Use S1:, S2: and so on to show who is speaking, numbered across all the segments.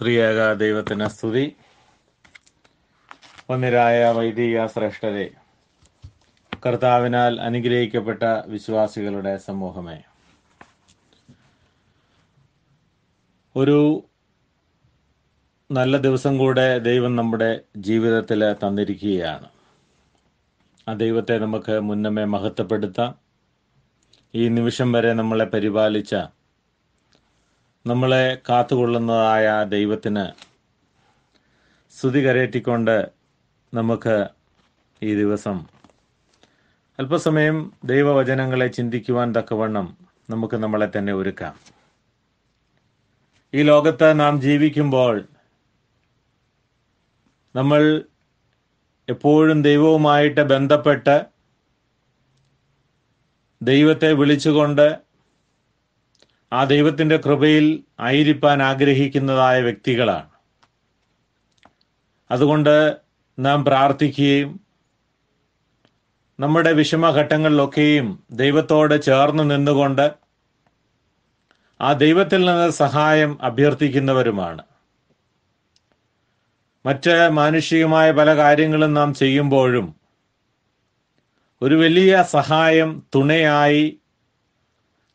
S1: ത്രിയേക ദൈവത്തിന് സ്തുതി ഒന്നിരായ വൈദിക ശ്രേഷ്ഠരെ കർത്താവിനാൽ അനുഗ്രഹിക്കപ്പെട്ട വിശ്വാസികളുടെ സമൂഹമേ ഒരു നല്ല ദിവസം കൂടെ ദൈവം നമ്മുടെ ജീവിതത്തിൽ തന്നിരിക്കുകയാണ് ആ ദൈവത്തെ നമുക്ക് മുന്നമേ മഹത്വപ്പെടുത്താം ഈ നിമിഷം വരെ നമ്മളെ പരിപാലിച്ച നമ്മളെ കാത്തുകൊള്ളുന്നതായ ദൈവത്തിന് സ്തുതി കരയറ്റിക്കൊണ്ട് നമുക്ക് ഈ ദിവസം അല്പസമയം ദൈവവചനങ്ങളെ ചിന്തിക്കുവാൻ തക്കവണ്ണം നമുക്ക് നമ്മളെ തന്നെ ഒരുക്കാം ഈ ലോകത്ത് നാം ജീവിക്കുമ്പോൾ നമ്മൾ എപ്പോഴും ദൈവവുമായിട്ട് ബന്ധപ്പെട്ട് ദൈവത്തെ വിളിച്ചുകൊണ്ട് ആ ദൈവത്തിൻ്റെ കൃപയിൽ ആയിരിക്കാൻ ആഗ്രഹിക്കുന്നതായ വ്യക്തികളാണ് അതുകൊണ്ട് നാം പ്രാർത്ഥിക്കുകയും നമ്മുടെ വിഷമഘട്ടങ്ങളിലൊക്കെയും ദൈവത്തോട് ചേർന്ന് നിന്നുകൊണ്ട് ആ ദൈവത്തിൽ നിന്ന് സഹായം അഭ്യർത്ഥിക്കുന്നവരുമാണ് മറ്റ് മാനുഷികമായ പല കാര്യങ്ങളും നാം ചെയ്യുമ്പോഴും ഒരു വലിയ സഹായം തുണയായി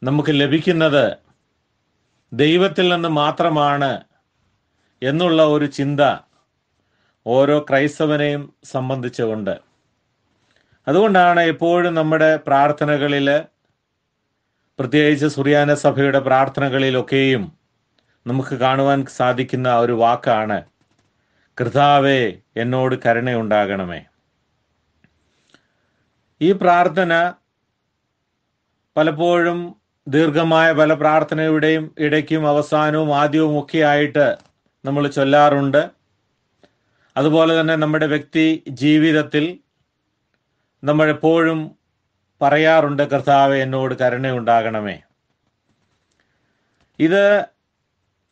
S1: നമുക്ക് ലഭിക്കുന്നത് ദൈവത്തിൽ നിന്ന് മാത്രമാണ് എന്നുള്ള ഒരു ചിന്ത ഓരോ ക്രൈസ്തവനെയും സംബന്ധിച്ചുകൊണ്ട് അതുകൊണ്ടാണ് എപ്പോഴും നമ്മുടെ പ്രാർത്ഥനകളിൽ പ്രത്യേകിച്ച് സുറിയാന സഭയുടെ പ്രാർത്ഥനകളിലൊക്കെയും നമുക്ക് കാണുവാൻ സാധിക്കുന്ന ഒരു വാക്കാണ് കൃതാവേ എന്നോട് കരുണയുണ്ടാകണമേ ഈ പ്രാർത്ഥന പലപ്പോഴും ദീർഘമായ പല പ്രാർത്ഥനയുടെയും ഇടയ്ക്കും അവസാനവും ആദ്യവും ഒക്കെയായിട്ട് നമ്മൾ ചൊല്ലാറുണ്ട് അതുപോലെ തന്നെ നമ്മുടെ വ്യക്തി ജീവിതത്തിൽ നമ്മൾ എപ്പോഴും പറയാറുണ്ട് കർത്താവ് എന്നോട് കരുണയുണ്ടാകണമേ ഇത്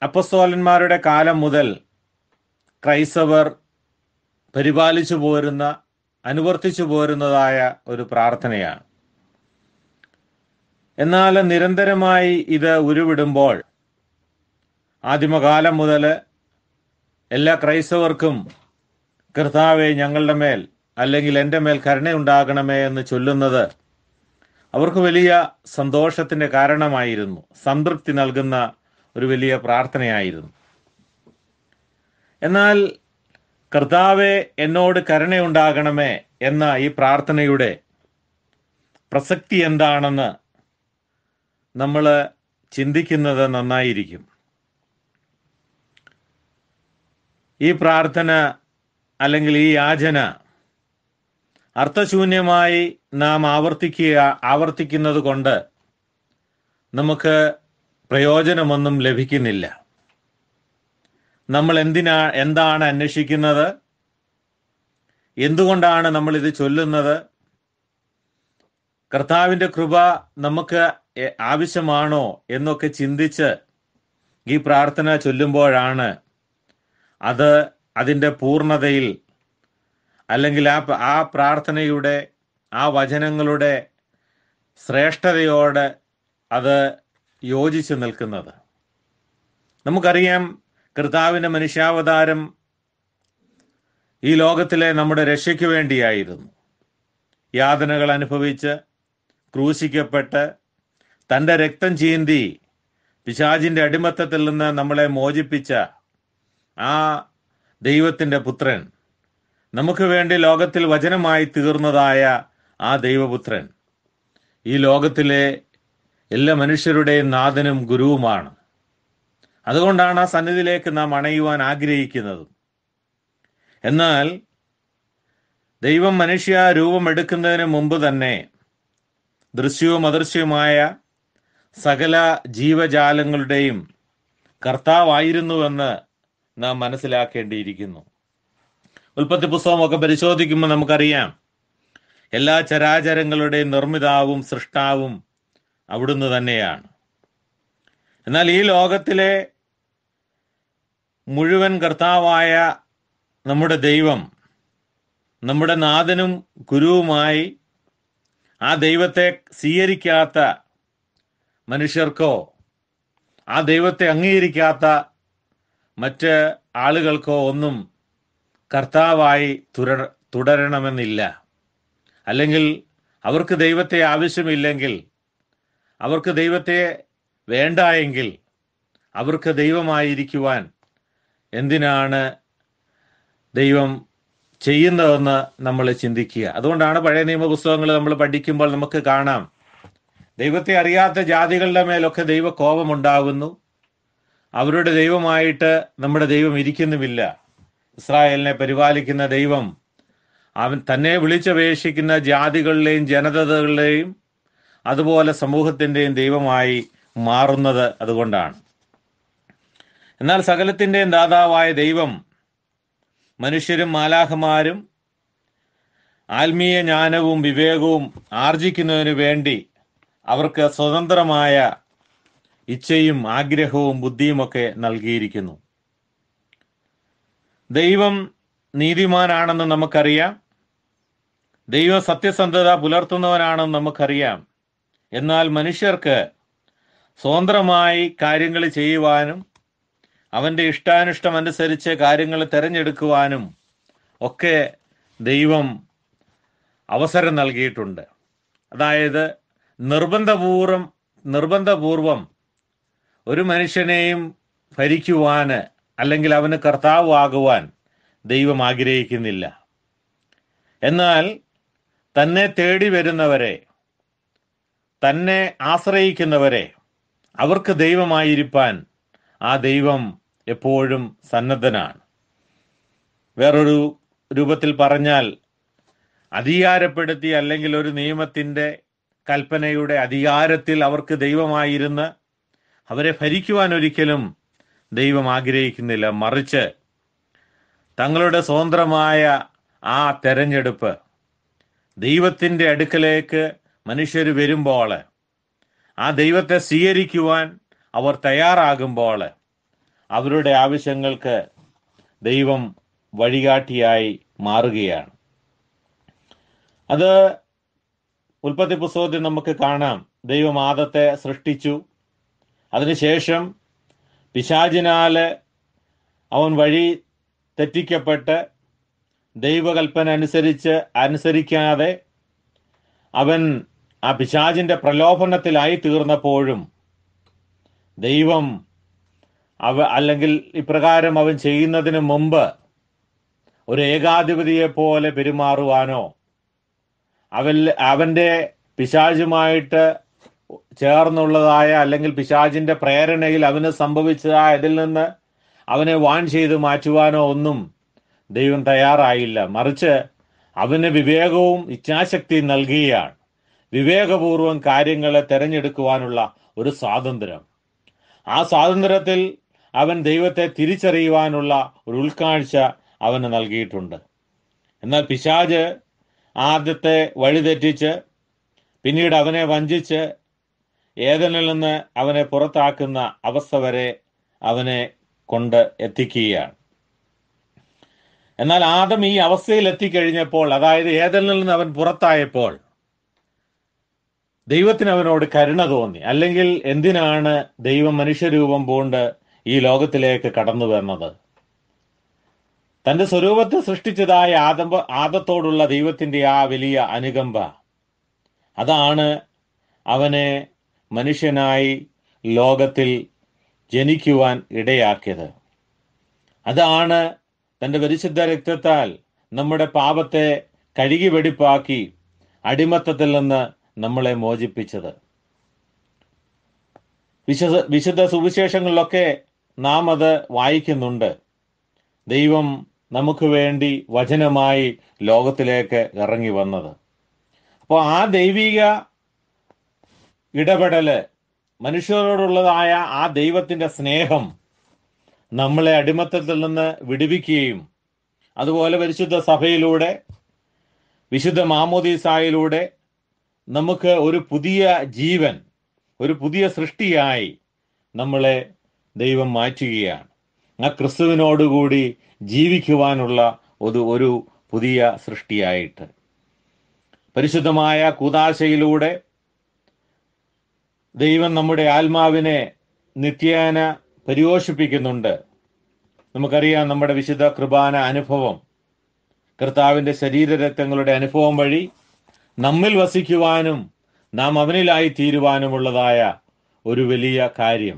S1: അപ്പസ്തോലന്മാരുടെ കാലം മുതൽ ക്രൈസ്തവർ പരിപാലിച്ചു പോരുന്ന അനുവർത്തിച്ചു പോരുന്നതായ ഒരു പ്രാർത്ഥനയാണ് എന്നാൽ നിരന്തരമായി ഇത് ഉരുവിടുമ്പോൾ ആദിമകാലം മുതൽ എല്ലാ ക്രൈസ്തവർക്കും കർത്താവെ ഞങ്ങളുടെ മേൽ അല്ലെങ്കിൽ എൻ്റെ മേൽ കരുണയുണ്ടാകണമേ എന്ന് ചൊല്ലുന്നത് അവർക്ക് വലിയ സന്തോഷത്തിൻ്റെ കാരണമായിരുന്നു സംതൃപ്തി നൽകുന്ന ഒരു വലിയ പ്രാർത്ഥനയായിരുന്നു എന്നാൽ കർത്താവെ എന്നോട് കരുണയുണ്ടാകണമേ എന്ന ഈ പ്രാർത്ഥനയുടെ പ്രസക്തി എന്താണെന്ന് നമ്മൾ ചിന്തിക്കുന്നത് നന്നായിരിക്കും ഈ പ്രാർത്ഥന അല്ലെങ്കിൽ ഈ യാചന അർത്ഥശൂന്യമായി നാം ആവർത്തിക്കുക ആവർത്തിക്കുന്നത് കൊണ്ട് നമുക്ക് പ്രയോജനമൊന്നും ലഭിക്കുന്നില്ല നമ്മൾ എന്തിനാ എന്താണ് അന്വേഷിക്കുന്നത് എന്തുകൊണ്ടാണ് നമ്മൾ ഇത് ചൊല്ലുന്നത് കർത്താവിൻ്റെ കൃപ നമുക്ക് ആവശ്യമാണോ എന്നൊക്കെ ചിന്തിച്ച് ഈ പ്രാർത്ഥന ചൊല്ലുമ്പോഴാണ് അത് അതിൻ്റെ പൂർണതയിൽ അല്ലെങ്കിൽ ആ ആ പ്രാർത്ഥനയുടെ ആ വചനങ്ങളുടെ ശ്രേഷ്ഠതയോട് അത് യോജിച്ച് നിൽക്കുന്നത് നമുക്കറിയാം കർത്താവിൻ്റെ മനുഷ്യാവതാരം ഈ ലോകത്തിലെ നമ്മുടെ രക്ഷയ്ക്ക് വേണ്ടിയായിരുന്നു യാതനകൾ അനുഭവിച്ച് ക്രൂശിക്കപ്പെട്ട് തന്റെ രക്തം ചീന്തി പിശാജിന്റെ അടിമത്തത്തിൽ നിന്ന് നമ്മളെ മോചിപ്പിച്ച ആ ദൈവത്തിന്റെ പുത്രൻ നമുക്ക് വേണ്ടി ലോകത്തിൽ വചനമായി തീർന്നതായ ആ ദൈവപുത്രൻ ഈ ലോകത്തിലെ എല്ലാ മനുഷ്യരുടെയും നാഥനും ഗുരുവുമാണ് അതുകൊണ്ടാണ് ആ സന്നിധിയിലേക്ക് നാം അണയുവാൻ ആഗ്രഹിക്കുന്നത് എന്നാൽ ദൈവം മനുഷ്യ രൂപമെടുക്കുന്നതിന് മുമ്പ് തന്നെ ദൃശ്യവും അദൃശ്യവുമായ സകല ജീവജാലങ്ങളുടെയും കർത്താവായിരുന്നുവെന്ന് നാം മനസ്സിലാക്കേണ്ടിയിരിക്കുന്നു ഉൽപ്പത്തി പുസ്തകമൊക്കെ പരിശോധിക്കുമ്പോൾ നമുക്കറിയാം എല്ലാ ചരാചരങ്ങളുടെയും നിർമ്മിതാവും സൃഷ്ടാവും അവിടുന്ന് തന്നെയാണ് എന്നാൽ ഈ ലോകത്തിലെ മുഴുവൻ കർത്താവായ നമ്മുടെ ദൈവം നമ്മുടെ നാഥനും ഗുരുവുമായി ആ ദൈവത്തെ സ്വീകരിക്കാത്ത മനുഷ്യർക്കോ ആ ദൈവത്തെ അംഗീകരിക്കാത്ത മറ്റ് ആളുകൾക്കോ ഒന്നും കർത്താവായി തുര തുടരണമെന്നില്ല അല്ലെങ്കിൽ അവർക്ക് ദൈവത്തെ ആവശ്യമില്ലെങ്കിൽ അവർക്ക് ദൈവത്തെ വേണ്ട എങ്കിൽ അവർക്ക് ദൈവമായിരിക്കുവാൻ എന്തിനാണ് ദൈവം ചെയ്യുന്നതെന്ന് നമ്മൾ ചിന്തിക്കുക അതുകൊണ്ടാണ് പഴയ നിയമപുസ്തകങ്ങൾ നമ്മൾ പഠിക്കുമ്പോൾ നമുക്ക് കാണാം ദൈവത്തെ അറിയാത്ത ജാതികളുടെ മേലൊക്കെ കോപമുണ്ടാകുന്നു അവരുടെ ദൈവമായിട്ട് നമ്മുടെ ദൈവം ഇരിക്കുന്നുമില്ല ഇസ്രായേലിനെ പരിപാലിക്കുന്ന ദൈവം അവൻ തന്നെ വിളിച്ചപേക്ഷിക്കുന്ന ജാതികളിലെയും ജനതകളുടെയും അതുപോലെ സമൂഹത്തിൻ്റെയും ദൈവമായി മാറുന്നത് അതുകൊണ്ടാണ് എന്നാൽ സകലത്തിൻ്റെയും ദാതാവായ ദൈവം മനുഷ്യരും മാലാഹമാരും ആത്മീയ ജ്ഞാനവും വിവേകവും ആർജിക്കുന്നതിന് വേണ്ടി അവർക്ക് സ്വതന്ത്രമായ ഇച്ഛയും ആഗ്രഹവും ബുദ്ധിയുമൊക്കെ നൽകിയിരിക്കുന്നു ദൈവം നീതിമാനാണെന്ന് നമുക്കറിയാം ദൈവം സത്യസന്ധത പുലർത്തുന്നവനാണെന്ന് നമുക്കറിയാം എന്നാൽ മനുഷ്യർക്ക് സ്വതന്ത്രമായി കാര്യങ്ങൾ ചെയ്യുവാനും അവൻ്റെ ഇഷ്ടാനിഷ്ടം അനുസരിച്ച് കാര്യങ്ങൾ തിരഞ്ഞെടുക്കുവാനും ഒക്കെ ദൈവം അവസരം നൽകിയിട്ടുണ്ട് അതായത് നിർബന്ധപൂർവം നിർബന്ധപൂർവം ഒരു മനുഷ്യനെയും ഭരിക്കുവാൻ അല്ലെങ്കിൽ അവന് കർത്താവ് ആകുവാൻ ദൈവം ആഗ്രഹിക്കുന്നില്ല എന്നാൽ തന്നെ തേടി വരുന്നവരെ തന്നെ ആശ്രയിക്കുന്നവരെ അവർക്ക് ദൈവമായിരിക്കാൻ ആ ദൈവം എപ്പോഴും സന്നദ്ധനാണ് വേറൊരു രൂപത്തിൽ പറഞ്ഞാൽ അധികാരപ്പെടുത്തി അല്ലെങ്കിൽ ഒരു നിയമത്തിൻ്റെ കൽപ്പനയുടെ അധികാരത്തിൽ അവർക്ക് ദൈവമായിരുന്ന് അവരെ ഭരിക്കുവാൻ ഒരിക്കലും ദൈവം ആഗ്രഹിക്കുന്നില്ല മറിച്ച് തങ്ങളുടെ സ്വതന്ത്രമായ ആ തെരഞ്ഞെടുപ്പ് ദൈവത്തിൻ്റെ അടുക്കലേക്ക് മനുഷ്യർ വരുമ്പോൾ ആ ദൈവത്തെ സ്വീകരിക്കുവാൻ അവർ തയ്യാറാകുമ്പോൾ അവരുടെ ആവശ്യങ്ങൾക്ക് ദൈവം വഴികാട്ടിയായി മാറുകയാണ് അത് ഉൽപ്പത്തി പുസ്തകത്തിൽ നമുക്ക് കാണാം ദൈവം ആദത്തെ സൃഷ്ടിച്ചു അതിനുശേഷം പിശാചിനാൽ അവൻ വഴി തെറ്റിക്കപ്പെട്ട് ദൈവകൽപ്പന അനുസരിച്ച് അനുസരിക്കാതെ അവൻ ആ പിശാചിൻ്റെ പ്രലോഭനത്തിലായി തീർന്നപ്പോഴും ദൈവം അവ അല്ലെങ്കിൽ ഇപ്രകാരം അവൻ ചെയ്യുന്നതിന് മുമ്പ് ഒരു ഏകാധിപതിയെ പോലെ പെരുമാറുവാനോ അവൻ അവൻ്റെ പിശാചുമായിട്ട് ചേർന്നുള്ളതായ അല്ലെങ്കിൽ പിശാചിന്റെ പ്രേരണയിൽ അവന് സംഭവിച്ചതായ അതിൽ നിന്ന് അവനെ വാൺ ചെയ്ത് മാറ്റുവാനോ ഒന്നും ദൈവം തയ്യാറായില്ല മറിച്ച് അവന് വിവേകവും ഇച്ഛാശക്തിയും നൽകുകയാണ് വിവേകപൂർവം കാര്യങ്ങളെ തിരഞ്ഞെടുക്കുവാനുള്ള ഒരു സ്വാതന്ത്ര്യം ആ സ്വാതന്ത്ര്യത്തിൽ അവൻ ദൈവത്തെ തിരിച്ചറിയുവാനുള്ള ഒരു ഉൾക്കാഴ്ച അവന് നൽകിയിട്ടുണ്ട് എന്നാൽ പിശാജ് ആദ്യത്തെ വഴിതെറ്റിച്ച് പിന്നീട് അവനെ വഞ്ചിച്ച് ഏതനിൽ നിന്ന് അവനെ പുറത്താക്കുന്ന അവസ്ഥ വരെ അവനെ കൊണ്ട് എത്തിക്കുകയാണ് എന്നാൽ ആദം ഈ അവസ്ഥയിൽ എത്തിക്കഴിഞ്ഞപ്പോൾ അതായത് ഏതനിൽ നിന്ന് അവൻ പുറത്തായപ്പോൾ ദൈവത്തിന് അവനോട് കരുണ തോന്നി അല്ലെങ്കിൽ എന്തിനാണ് ദൈവം മനുഷ്യരൂപം പൂണ്ട് ഈ ലോകത്തിലേക്ക് കടന്നു വന്നത് തന്റെ സ്വരൂപത്തെ സൃഷ്ടിച്ചതായ ആദമ്പ ആദത്തോടുള്ള ദൈവത്തിന്റെ ആ വലിയ അനുകമ്പ അതാണ് അവനെ മനുഷ്യനായി ലോകത്തിൽ ജനിക്കുവാൻ ഇടയാക്കിയത് അതാണ് തൻ്റെ പരിശുദ്ധ രക്തത്താൽ നമ്മുടെ പാപത്തെ കഴുകി വെടിപ്പാക്കി അടിമത്തത്തിൽ നിന്ന് നമ്മളെ മോചിപ്പിച്ചത് വിശുദ്ധ വിശുദ്ധ സുവിശേഷങ്ങളിലൊക്കെ നാം അത് വായിക്കുന്നുണ്ട് ദൈവം നമുക്ക് വേണ്ടി വചനമായി ലോകത്തിലേക്ക് ഇറങ്ങി വന്നത് അപ്പോൾ ആ ദൈവിക ഇടപെടല് മനുഷ്യരോടുള്ളതായ ആ ദൈവത്തിൻ്റെ സ്നേഹം നമ്മളെ അടിമത്തത്തിൽ നിന്ന് വിടുവിക്കുകയും അതുപോലെ പരിശുദ്ധ സഭയിലൂടെ വിശുദ്ധ മാമോദീസായിലൂടെ നമുക്ക് ഒരു പുതിയ ജീവൻ ഒരു പുതിയ സൃഷ്ടിയായി നമ്മളെ ദൈവം മാറ്റുകയാണ് ആ ക്രിസ്തുവിനോടുകൂടി ജീവിക്കുവാനുള്ള ഒരു ഒരു പുതിയ സൃഷ്ടിയായിട്ട് പരിശുദ്ധമായ കൂതാശയിലൂടെ ദൈവം നമ്മുടെ ആത്മാവിനെ നിത്യേന പരിപോഷിപ്പിക്കുന്നുണ്ട് നമുക്കറിയാം നമ്മുടെ വിശുദ്ധ കൃപാന അനുഭവം കർത്താവിൻ്റെ ശരീരരക്തങ്ങളുടെ അനുഭവം വഴി നമ്മിൽ വസിക്കുവാനും നാം അവനിലായി തീരുവാനുമുള്ളതായ ഒരു വലിയ കാര്യം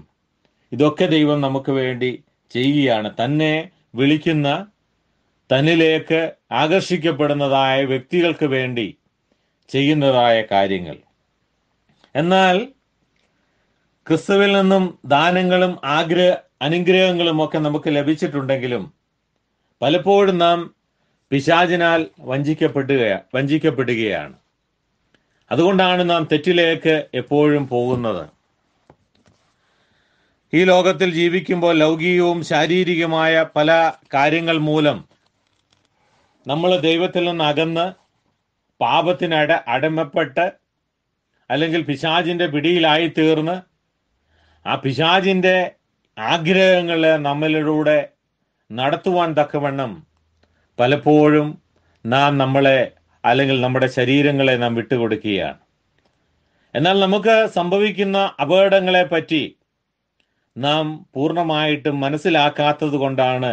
S1: ഇതൊക്കെ ദൈവം നമുക്ക് വേണ്ടി ചെയ്യുകയാണ് തന്നെ വിളിക്കുന്ന തന്നിലേക്ക് ആകർഷിക്കപ്പെടുന്നതായ വ്യക്തികൾക്ക് വേണ്ടി ചെയ്യുന്നതായ കാര്യങ്ങൾ എന്നാൽ ക്രിസ്തുവിൽ നിന്നും ദാനങ്ങളും ആഗ്രഹ അനുഗ്രഹങ്ങളും ഒക്കെ നമുക്ക് ലഭിച്ചിട്ടുണ്ടെങ്കിലും പലപ്പോഴും നാം പിശാചിനാൽ വഞ്ചിക്കപ്പെടുക വഞ്ചിക്കപ്പെടുകയാണ് അതുകൊണ്ടാണ് നാം തെറ്റിലേക്ക് എപ്പോഴും പോകുന്നത് ഈ ലോകത്തിൽ ജീവിക്കുമ്പോൾ ലൗകികവും ശാരീരികമായ പല കാര്യങ്ങൾ മൂലം നമ്മൾ ദൈവത്തിൽ നിന്ന് അകന്ന് പാപത്തിനട അടമപ്പെട്ട് അല്ലെങ്കിൽ പിശാചിൻ്റെ പിടിയിലായി തീർന്ന് ആ പിശാചിൻ്റെ ആഗ്രഹങ്ങളെ നമ്മളിലൂടെ നടത്തുവാൻ തക്കവണ്ണം പലപ്പോഴും നാം നമ്മളെ അല്ലെങ്കിൽ നമ്മുടെ ശരീരങ്ങളെ നാം വിട്ടുകൊടുക്കുകയാണ് എന്നാൽ നമുക്ക് സംഭവിക്കുന്ന അപകടങ്ങളെ പറ്റി നാം പൂർണ്ണമായിട്ടും മനസ്സിലാക്കാത്തത് കൊണ്ടാണ്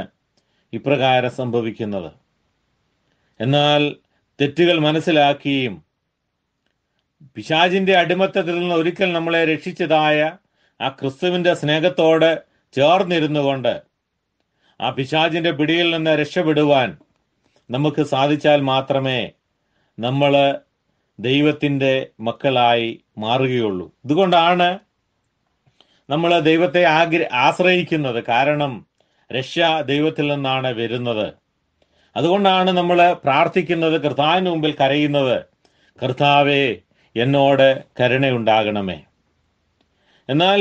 S1: ഇപ്രകാരം സംഭവിക്കുന്നത് എന്നാൽ തെറ്റുകൾ മനസ്സിലാക്കിയും പിശാജിന്റെ അടിമത്തത്തിൽ നിന്ന് ഒരിക്കൽ നമ്മളെ രക്ഷിച്ചതായ ആ ക്രിസ്തുവിന്റെ സ്നേഹത്തോട് ചേർന്നിരുന്നു കൊണ്ട് ആ പിശാജിന്റെ പിടിയിൽ നിന്ന് രക്ഷപ്പെടുവാൻ നമുക്ക് സാധിച്ചാൽ മാത്രമേ നമ്മൾ ദൈവത്തിൻ്റെ മക്കളായി മാറുകയുള്ളൂ ഇതുകൊണ്ടാണ് നമ്മൾ ദൈവത്തെ ആഗ്ര ആശ്രയിക്കുന്നത് കാരണം രക്ഷ ദൈവത്തിൽ നിന്നാണ് വരുന്നത് അതുകൊണ്ടാണ് നമ്മൾ പ്രാർത്ഥിക്കുന്നത് കർത്താവിന് മുമ്പിൽ കരയുന്നത് കർത്താവേ എന്നോട് കരുണയുണ്ടാകണമേ എന്നാൽ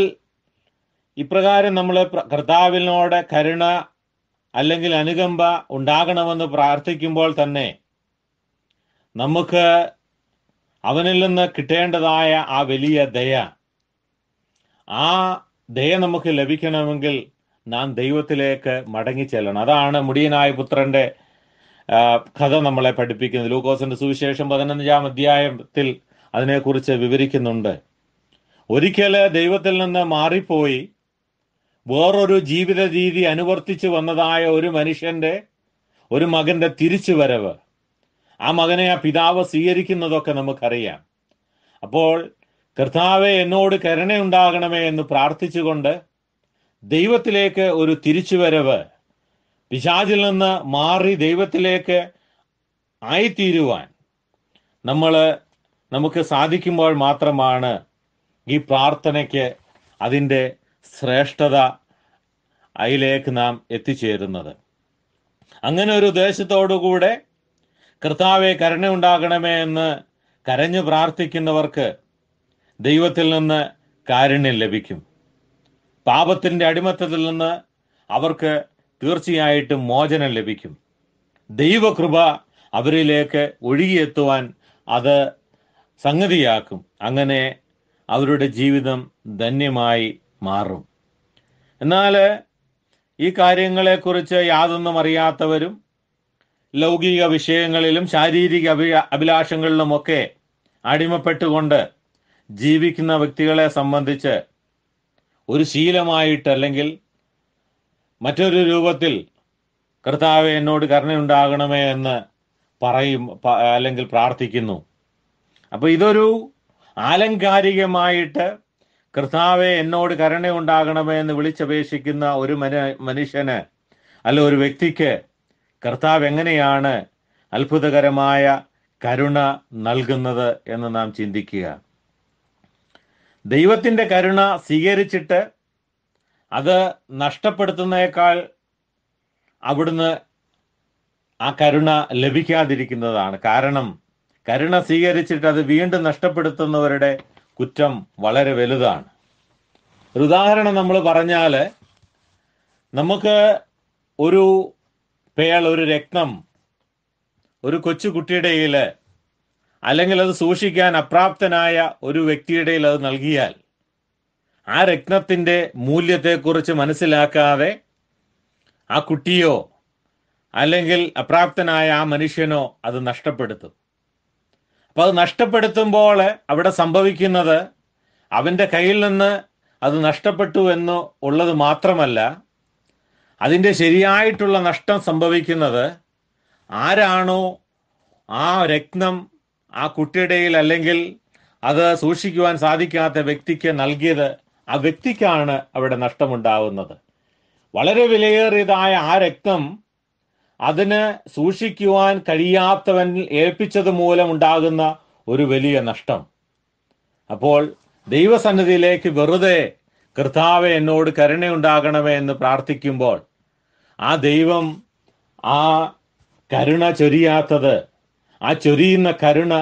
S1: ഇപ്രകാരം നമ്മൾ കർത്താവിനോട് കരുണ അല്ലെങ്കിൽ അനുകമ്പ ഉണ്ടാകണമെന്ന് പ്രാർത്ഥിക്കുമ്പോൾ തന്നെ നമുക്ക് അവനിൽ നിന്ന് കിട്ടേണ്ടതായ ആ വലിയ ദയ ആ ദയ നമുക്ക് ലഭിക്കണമെങ്കിൽ നാം ദൈവത്തിലേക്ക് മടങ്ങി ചെല്ലണം അതാണ് മുടിയനായ പുത്രന്റെ കഥ നമ്മളെ പഠിപ്പിക്കുന്നത് ലൂക്കോസിന്റെ സുവിശേഷം പതിനഞ്ചാം അധ്യായത്തിൽ അതിനെക്കുറിച്ച് വിവരിക്കുന്നുണ്ട് ഒരിക്കൽ ദൈവത്തിൽ നിന്ന് മാറിപ്പോയി വേറൊരു ജീവിത രീതി അനുവർത്തിച്ചു വന്നതായ ഒരു മനുഷ്യന്റെ ഒരു മകന്റെ തിരിച്ചു വരവ് ആ മകനെ ആ പിതാവ് സ്വീകരിക്കുന്നതൊക്കെ നമുക്കറിയാം അപ്പോൾ കർത്താവെ എന്നോട് കരുണയുണ്ടാകണമേ എന്ന് പ്രാർത്ഥിച്ചുകൊണ്ട് ദൈവത്തിലേക്ക് ഒരു തിരിച്ചുവരവ് പിശാചിൽ നിന്ന് മാറി ദൈവത്തിലേക്ക് ആയിത്തീരുവാൻ നമ്മൾ നമുക്ക് സാധിക്കുമ്പോൾ മാത്രമാണ് ഈ പ്രാർത്ഥനയ്ക്ക് അതിൻ്റെ ശ്രേഷ്ഠത അതിലേക്ക് നാം എത്തിച്ചേരുന്നത് അങ്ങനെ ഒരു ഉദ്ദേശത്തോടുകൂടെ കർത്താവെ കരുണ ഉണ്ടാകണമേ എന്ന് കരഞ്ഞു പ്രാർത്ഥിക്കുന്നവർക്ക് ദൈവത്തിൽ നിന്ന് കാരുണ്യം ലഭിക്കും പാപത്തിൻ്റെ അടിമത്തത്തിൽ നിന്ന് അവർക്ക് തീർച്ചയായിട്ടും മോചനം ലഭിക്കും ദൈവകൃപ അവരിലേക്ക് ഒഴുകിയെത്തുവാൻ അത് സംഗതിയാക്കും അങ്ങനെ അവരുടെ ജീവിതം ധന്യമായി മാറും എന്നാൽ ഈ കാര്യങ്ങളെക്കുറിച്ച് യാതൊന്നും അറിയാത്തവരും ലൗകിക വിഷയങ്ങളിലും ശാരീരിക അഭി അഭിലാഷങ്ങളിലുമൊക്കെ അടിമപ്പെട്ടുകൊണ്ട് ജീവിക്കുന്ന വ്യക്തികളെ സംബന്ധിച്ച് ഒരു ശീലമായിട്ട് അല്ലെങ്കിൽ മറ്റൊരു രൂപത്തിൽ കർത്താവ് എന്നോട് കരുണയുണ്ടാകണമേ എന്ന് പറയും അല്ലെങ്കിൽ പ്രാർത്ഥിക്കുന്നു അപ്പോൾ ഇതൊരു ആലങ്കാരികമായിട്ട് കർത്താവെ എന്നോട് കരുണയുണ്ടാകണമേ എന്ന് വിളിച്ചപേക്ഷിക്കുന്ന ഒരു മനുഷ്യന് അല്ല ഒരു വ്യക്തിക്ക് കർത്താവ് എങ്ങനെയാണ് അത്ഭുതകരമായ കരുണ നൽകുന്നത് എന്ന് നാം ചിന്തിക്കുക ദൈവത്തിൻ്റെ കരുണ സ്വീകരിച്ചിട്ട് അത് നഷ്ടപ്പെടുത്തുന്നേക്കാൾ അവിടുന്ന് ആ കരുണ ലഭിക്കാതിരിക്കുന്നതാണ് കാരണം കരുണ സ്വീകരിച്ചിട്ട് അത് വീണ്ടും നഷ്ടപ്പെടുത്തുന്നവരുടെ കുറ്റം വളരെ വലുതാണ് ഒരു ഉദാഹരണം നമ്മൾ പറഞ്ഞാൽ നമുക്ക് ഒരു പേൾ ഒരു രക്തം ഒരു കൊച്ചു കുട്ടിയുടെ അല്ലെങ്കിൽ അത് സൂക്ഷിക്കാൻ അപ്രാപ്തനായ ഒരു വ്യക്തിയുടെ അത് നൽകിയാൽ ആ രത്നത്തിൻ്റെ മൂല്യത്തെക്കുറിച്ച് മനസ്സിലാക്കാതെ ആ കുട്ടിയോ അല്ലെങ്കിൽ അപ്രാപ്തനായ ആ മനുഷ്യനോ അത് നഷ്ടപ്പെടുത്തും അപ്പം അത് നഷ്ടപ്പെടുത്തുമ്പോൾ അവിടെ സംഭവിക്കുന്നത് അവൻ്റെ കയ്യിൽ നിന്ന് അത് നഷ്ടപ്പെട്ടു എന്ന് ഉള്ളത് മാത്രമല്ല അതിൻ്റെ ശരിയായിട്ടുള്ള നഷ്ടം സംഭവിക്കുന്നത് ആരാണോ ആ രത്നം ആ കുട്ടിയുടെയിൽ അല്ലെങ്കിൽ അത് സൂക്ഷിക്കുവാൻ സാധിക്കാത്ത വ്യക്തിക്ക് നൽകിയത് ആ വ്യക്തിക്കാണ് അവിടെ നഷ്ടമുണ്ടാവുന്നത് വളരെ വിലയേറിയതായ ആ രക്തം അതിന് സൂക്ഷിക്കുവാൻ കഴിയാത്തവൻ ഏൽപ്പിച്ചത് മൂലം ഉണ്ടാകുന്ന ഒരു വലിയ നഷ്ടം അപ്പോൾ ദൈവസന്നിധിയിലേക്ക് വെറുതെ കർത്താവ് എന്നോട് കരുണയുണ്ടാകണമേ എന്ന് പ്രാർത്ഥിക്കുമ്പോൾ ആ ദൈവം ആ കരുണ ചൊരിയാത്തത് ആ ചൊരിയുന്ന കരുണ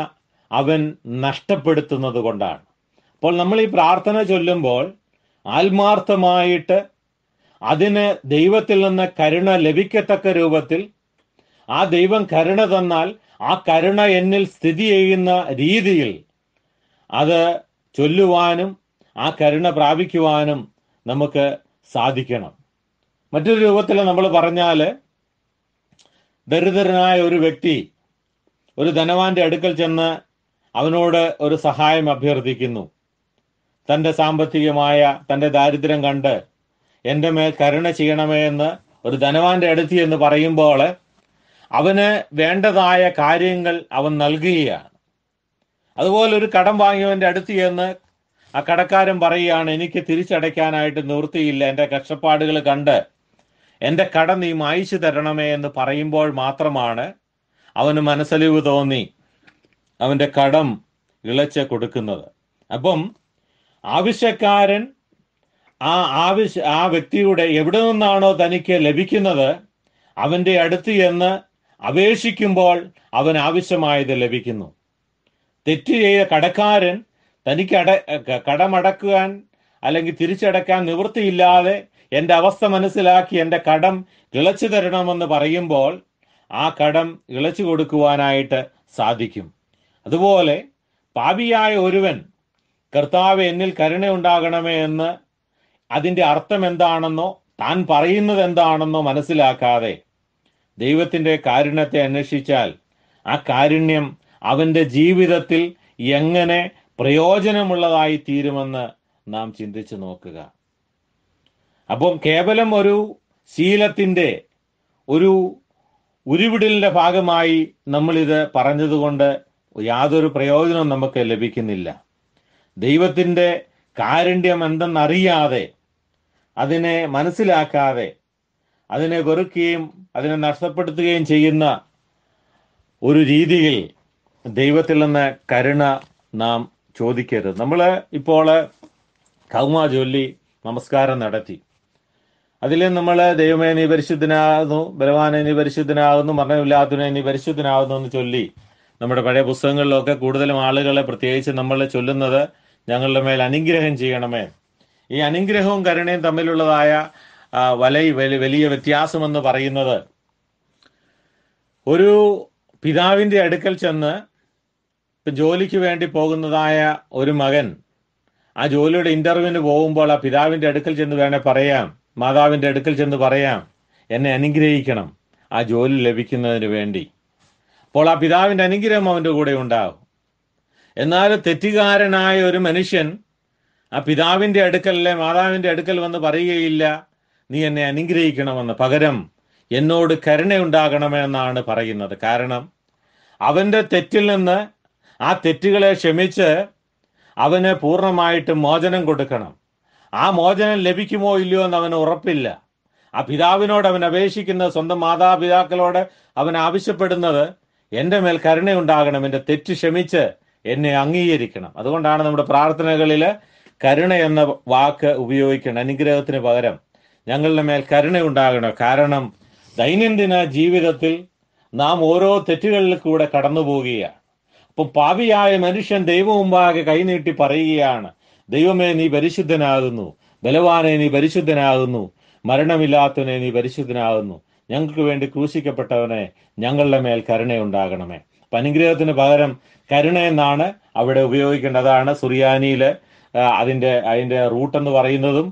S1: അവൻ നഷ്ടപ്പെടുത്തുന്നത് കൊണ്ടാണ് അപ്പോൾ നമ്മൾ ഈ പ്രാർത്ഥന ചൊല്ലുമ്പോൾ ആത്മാർത്ഥമായിട്ട് അതിന് ദൈവത്തിൽ നിന്ന് കരുണ ലഭിക്കത്തക്ക രൂപത്തിൽ ആ ദൈവം കരുണ തന്നാൽ ആ കരുണ എന്നിൽ സ്ഥിതി ചെയ്യുന്ന രീതിയിൽ അത് ചൊല്ലുവാനും ആ കരുണ പ്രാപിക്കുവാനും നമുക്ക് സാധിക്കണം മറ്റൊരു രൂപത്തിൽ നമ്മൾ പറഞ്ഞാൽ ദരിദ്രനായ ഒരു വ്യക്തി ഒരു ധനവാന്റെ അടുക്കൽ ചെന്ന് അവനോട് ഒരു സഹായം അഭ്യർത്ഥിക്കുന്നു തൻ്റെ സാമ്പത്തികമായ തൻ്റെ ദാരിദ്ര്യം കണ്ട് എൻ്റെ മേൽ കരുണ ചെയ്യണമേ എന്ന് ഒരു ധനവാന്റെ അടുത്ത് എന്ന് പറയുമ്പോൾ അവന് വേണ്ടതായ കാര്യങ്ങൾ അവൻ നൽകുകയാണ് അതുപോലെ ഒരു കടം വാങ്ങിയവൻ്റെ അടുത്ത് എന്ന് ആ കടക്കാരൻ പറയുകയാണ് എനിക്ക് തിരിച്ചടയ്ക്കാനായിട്ട് നിവൃത്തിയില്ല എൻ്റെ കഷ്ടപ്പാടുകൾ കണ്ട് എൻ്റെ കടം നീ മായ്ച്ചു തരണമേ എന്ന് പറയുമ്പോൾ മാത്രമാണ് അവന് മനസ്സലിവ് തോന്നി അവന്റെ കടം ഇളച്ച് കൊടുക്കുന്നത് അപ്പം ആവശ്യക്കാരൻ ആ ആവശ്യ ആ വ്യക്തിയുടെ എവിടെ നിന്നാണോ തനിക്ക് ലഭിക്കുന്നത് അവന്റെ അടുത്ത് എന്ന് അപേക്ഷിക്കുമ്പോൾ അവൻ ആവശ്യമായത് ലഭിക്കുന്നു തെറ്റ് ചെയ്ത കടക്കാരൻ തനിക്ക് അട കടമടക്കുവാൻ അല്ലെങ്കിൽ തിരിച്ചടക്കാൻ നിവൃത്തിയില്ലാതെ എൻ്റെ അവസ്ഥ മനസ്സിലാക്കി എൻ്റെ കടം ഇളച്ചു തരണമെന്ന് പറയുമ്പോൾ ആ കടം ഇളച്ചു കൊടുക്കുവാനായിട്ട് സാധിക്കും അതുപോലെ പാപിയായ ഒരുവൻ കർത്താവ് എന്നിൽ കരുണയുണ്ടാകണമേ എന്ന് അതിൻ്റെ അർത്ഥം എന്താണെന്നോ താൻ പറയുന്നത് എന്താണെന്നോ മനസ്സിലാക്കാതെ ദൈവത്തിൻ്റെ കാരുണ്യത്തെ അന്വേഷിച്ചാൽ ആ കാരുണ്യം അവൻ്റെ ജീവിതത്തിൽ എങ്ങനെ പ്രയോജനമുള്ളതായി തീരുമെന്ന് നാം ചിന്തിച്ചു നോക്കുക അപ്പം കേവലം ഒരു ശീലത്തിൻ്റെ ഒരു ഉരുവിടലിന്റെ ഭാഗമായി നമ്മളിത് പറഞ്ഞതുകൊണ്ട് യാതൊരു പ്രയോജനവും നമുക്ക് ലഭിക്കുന്നില്ല ദൈവത്തിൻ്റെ കാരുണ്യം എന്തെന്നറിയാതെ അതിനെ മനസ്സിലാക്കാതെ അതിനെ വെറുക്കുകയും അതിനെ നഷ്ടപ്പെടുത്തുകയും ചെയ്യുന്ന ഒരു രീതിയിൽ ദൈവത്തിൽ നിന്ന് കരുണ നാം ചോദിക്കരുത് നമ്മൾ ഇപ്പോൾ കൗമാ ജോലി നമസ്കാരം നടത്തി അതിൽ നമ്മൾ ദൈവമേ നീ പരിശുദ്ധനാകുന്നു ബലവാനെ നീ പരിശുദ്ധനാകുന്നു മരണമില്ലാത്തവനെ നീ പരിശുദ്ധനാകുന്നു എന്ന് ചൊല്ലി നമ്മുടെ പഴയ പുസ്തകങ്ങളിലൊക്കെ കൂടുതലും ആളുകളെ പ്രത്യേകിച്ച് നമ്മൾ ചൊല്ലുന്നത് ഞങ്ങളുടെ മേൽ അനുഗ്രഹം ചെയ്യണമേ ഈ അനുഗ്രഹവും കരുണയും തമ്മിലുള്ളതായ വലൈ വലിയ വ്യത്യാസമെന്ന് പറയുന്നത് ഒരു പിതാവിൻ്റെ അടുക്കൽ ചെന്ന് ജോലിക്ക് വേണ്ടി പോകുന്നതായ ഒരു മകൻ ആ ജോലിയുടെ ഇന്റർവ്യൂവിന് പോകുമ്പോൾ ആ പിതാവിൻ്റെ അടുക്കൽ ചെന്ന് വേണേൽ പറയാം മാതാവിൻ്റെ അടുക്കൽ ചെന്ന് പറയാം എന്നെ അനുഗ്രഹിക്കണം ആ ജോലി ലഭിക്കുന്നതിന് വേണ്ടി അപ്പോൾ ആ പിതാവിൻ്റെ അനുഗ്രഹം അവൻ്റെ കൂടെ ഉണ്ടാവും എന്നാൽ തെറ്റുകാരനായ ഒരു മനുഷ്യൻ ആ പിതാവിൻ്റെ അടുക്കൽ അല്ലെ മാതാവിൻ്റെ അടുക്കൽ വന്ന് പറയുകയില്ല നീ എന്നെ അനുഗ്രഹിക്കണമെന്ന് പകരം എന്നോട് കരുണയുണ്ടാകണമെന്നാണ് പറയുന്നത് കാരണം അവൻ്റെ തെറ്റിൽ നിന്ന് ആ തെറ്റുകളെ ക്ഷമിച്ച് അവന് പൂർണ്ണമായിട്ട് മോചനം കൊടുക്കണം ആ മോചനം ലഭിക്കുമോ ഇല്ലയോ എന്ന് അവന് ഉറപ്പില്ല ആ പിതാവിനോട് അവൻ അപേക്ഷിക്കുന്ന സ്വന്തം മാതാപിതാക്കളോട് അവൻ ആവശ്യപ്പെടുന്നത് എൻ്റെ മേൽ കരുണയുണ്ടാകണം എൻ്റെ തെറ്റ് ക്ഷമിച്ച് എന്നെ അംഗീകരിക്കണം അതുകൊണ്ടാണ് നമ്മുടെ പ്രാർത്ഥനകളിൽ കരുണ എന്ന വാക്ക് ഉപയോഗിക്കണം അനുഗ്രഹത്തിന് പകരം ഞങ്ങളുടെ മേൽ കരുണയുണ്ടാകണം കാരണം ദൈനംദിന ജീവിതത്തിൽ നാം ഓരോ തെറ്റുകളിൽ കൂടെ കടന്നു പോവുകയാണ് അപ്പോൾ പാവിയായ മനുഷ്യൻ ദൈവം മുമ്പാകെ കൈനീട്ടി പറയുകയാണ് ദൈവമേ നീ പരിശുദ്ധനാകുന്നു ബലവാനെ നീ പരിശുദ്ധനാകുന്നു മരണമില്ലാത്തവനെ നീ പരിശുദ്ധനാകുന്നു ഞങ്ങൾക്ക് വേണ്ടി ക്രൂശിക്കപ്പെട്ടവനെ ഞങ്ങളുടെ മേൽ കരുണയുണ്ടാകണമേ പനിഗ്രഹത്തിന് പകരം കരുണ എന്നാണ് അവിടെ ഉപയോഗിക്കേണ്ടതാണ് സുറിയാനിയിൽ അതിൻ്റെ അതിൻ്റെ റൂട്ട് എന്ന് പറയുന്നതും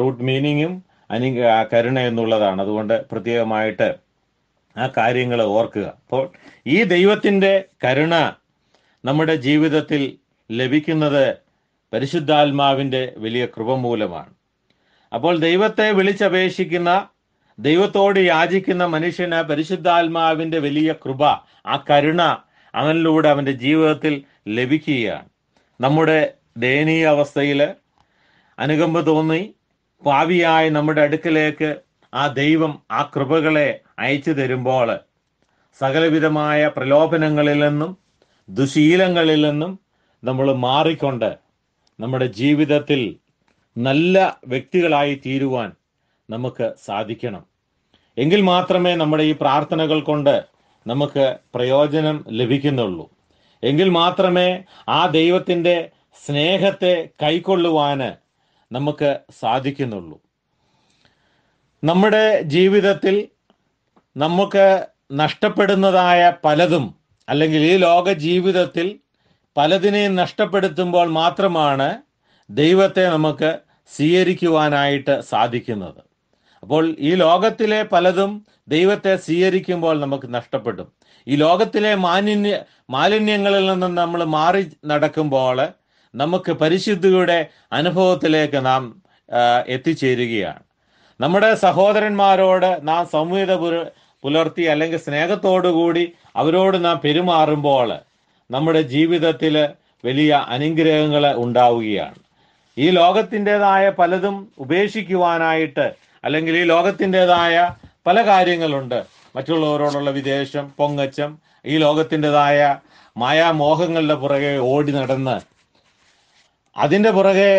S1: റൂട്ട് മീനിങ്ങും അനി കരുണ എന്നുള്ളതാണ് അതുകൊണ്ട് പ്രത്യേകമായിട്ട് ആ കാര്യങ്ങൾ ഓർക്കുക അപ്പോൾ ഈ ദൈവത്തിൻ്റെ കരുണ നമ്മുടെ ജീവിതത്തിൽ ലഭിക്കുന്നത് പരിശുദ്ധാത്മാവിൻ്റെ വലിയ കൃപ മൂലമാണ് അപ്പോൾ ദൈവത്തെ വിളിച്ചപേക്ഷിക്കുന്ന ദൈവത്തോട് യാചിക്കുന്ന മനുഷ്യന് പരിശുദ്ധാത്മാവിൻ്റെ വലിയ കൃപ ആ കരുണ അവനിലൂടെ അവൻ്റെ ജീവിതത്തിൽ ലഭിക്കുകയാണ് നമ്മുടെ ദയനീയ അവസ്ഥയിൽ അനുകമ്പ തോന്നി ഭാവിയായി നമ്മുടെ അടുക്കലേക്ക് ആ ദൈവം ആ കൃപകളെ അയച്ചു തരുമ്പോൾ സകലവിധമായ പ്രലോഭനങ്ങളിൽ നിന്നും ദുശീലങ്ങളിൽ നിന്നും നമ്മൾ മാറിക്കൊണ്ട് നമ്മുടെ ജീവിതത്തിൽ നല്ല വ്യക്തികളായി തീരുവാൻ നമുക്ക് സാധിക്കണം എങ്കിൽ മാത്രമേ നമ്മുടെ ഈ പ്രാർത്ഥനകൾ കൊണ്ട് നമുക്ക് പ്രയോജനം ലഭിക്കുന്നുള്ളൂ എങ്കിൽ മാത്രമേ ആ ദൈവത്തിൻ്റെ സ്നേഹത്തെ കൈക്കൊള്ളുവാൻ നമുക്ക് സാധിക്കുന്നുള്ളൂ നമ്മുടെ ജീവിതത്തിൽ നമുക്ക് നഷ്ടപ്പെടുന്നതായ പലതും അല്ലെങ്കിൽ ഈ ലോക ജീവിതത്തിൽ പലതിനെയും നഷ്ടപ്പെടുത്തുമ്പോൾ മാത്രമാണ് ദൈവത്തെ നമുക്ക് സ്വീകരിക്കുവാനായിട്ട് സാധിക്കുന്നത് അപ്പോൾ ഈ ലോകത്തിലെ പലതും ദൈവത്തെ സ്വീകരിക്കുമ്പോൾ നമുക്ക് നഷ്ടപ്പെടും ഈ ലോകത്തിലെ മാലിന്യ മാലിന്യങ്ങളിൽ നിന്ന് നമ്മൾ മാറി നടക്കുമ്പോൾ നമുക്ക് പരിശുദ്ധിയുടെ അനുഭവത്തിലേക്ക് നാം എത്തിച്ചേരുകയാണ് നമ്മുടെ സഹോദരന്മാരോട് നാം സൗമ്യത പുലർത്തി അല്ലെങ്കിൽ സ്നേഹത്തോടു കൂടി അവരോട് നാം പെരുമാറുമ്പോൾ നമ്മുടെ ജീവിതത്തിൽ വലിയ അനുഗ്രഹങ്ങൾ ഉണ്ടാവുകയാണ് ഈ ലോകത്തിൻ്റെതായ പലതും ഉപേക്ഷിക്കുവാനായിട്ട് അല്ലെങ്കിൽ ഈ ലോകത്തിൻ്റെതായ പല കാര്യങ്ങളുണ്ട് മറ്റുള്ളവരോടുള്ള വിദേശം പൊങ്ങച്ചം ഈ ലോകത്തിൻ്റെതായ മായാമോഹങ്ങളുടെ പുറകെ ഓടി നടന്ന് അതിൻ്റെ പുറകെ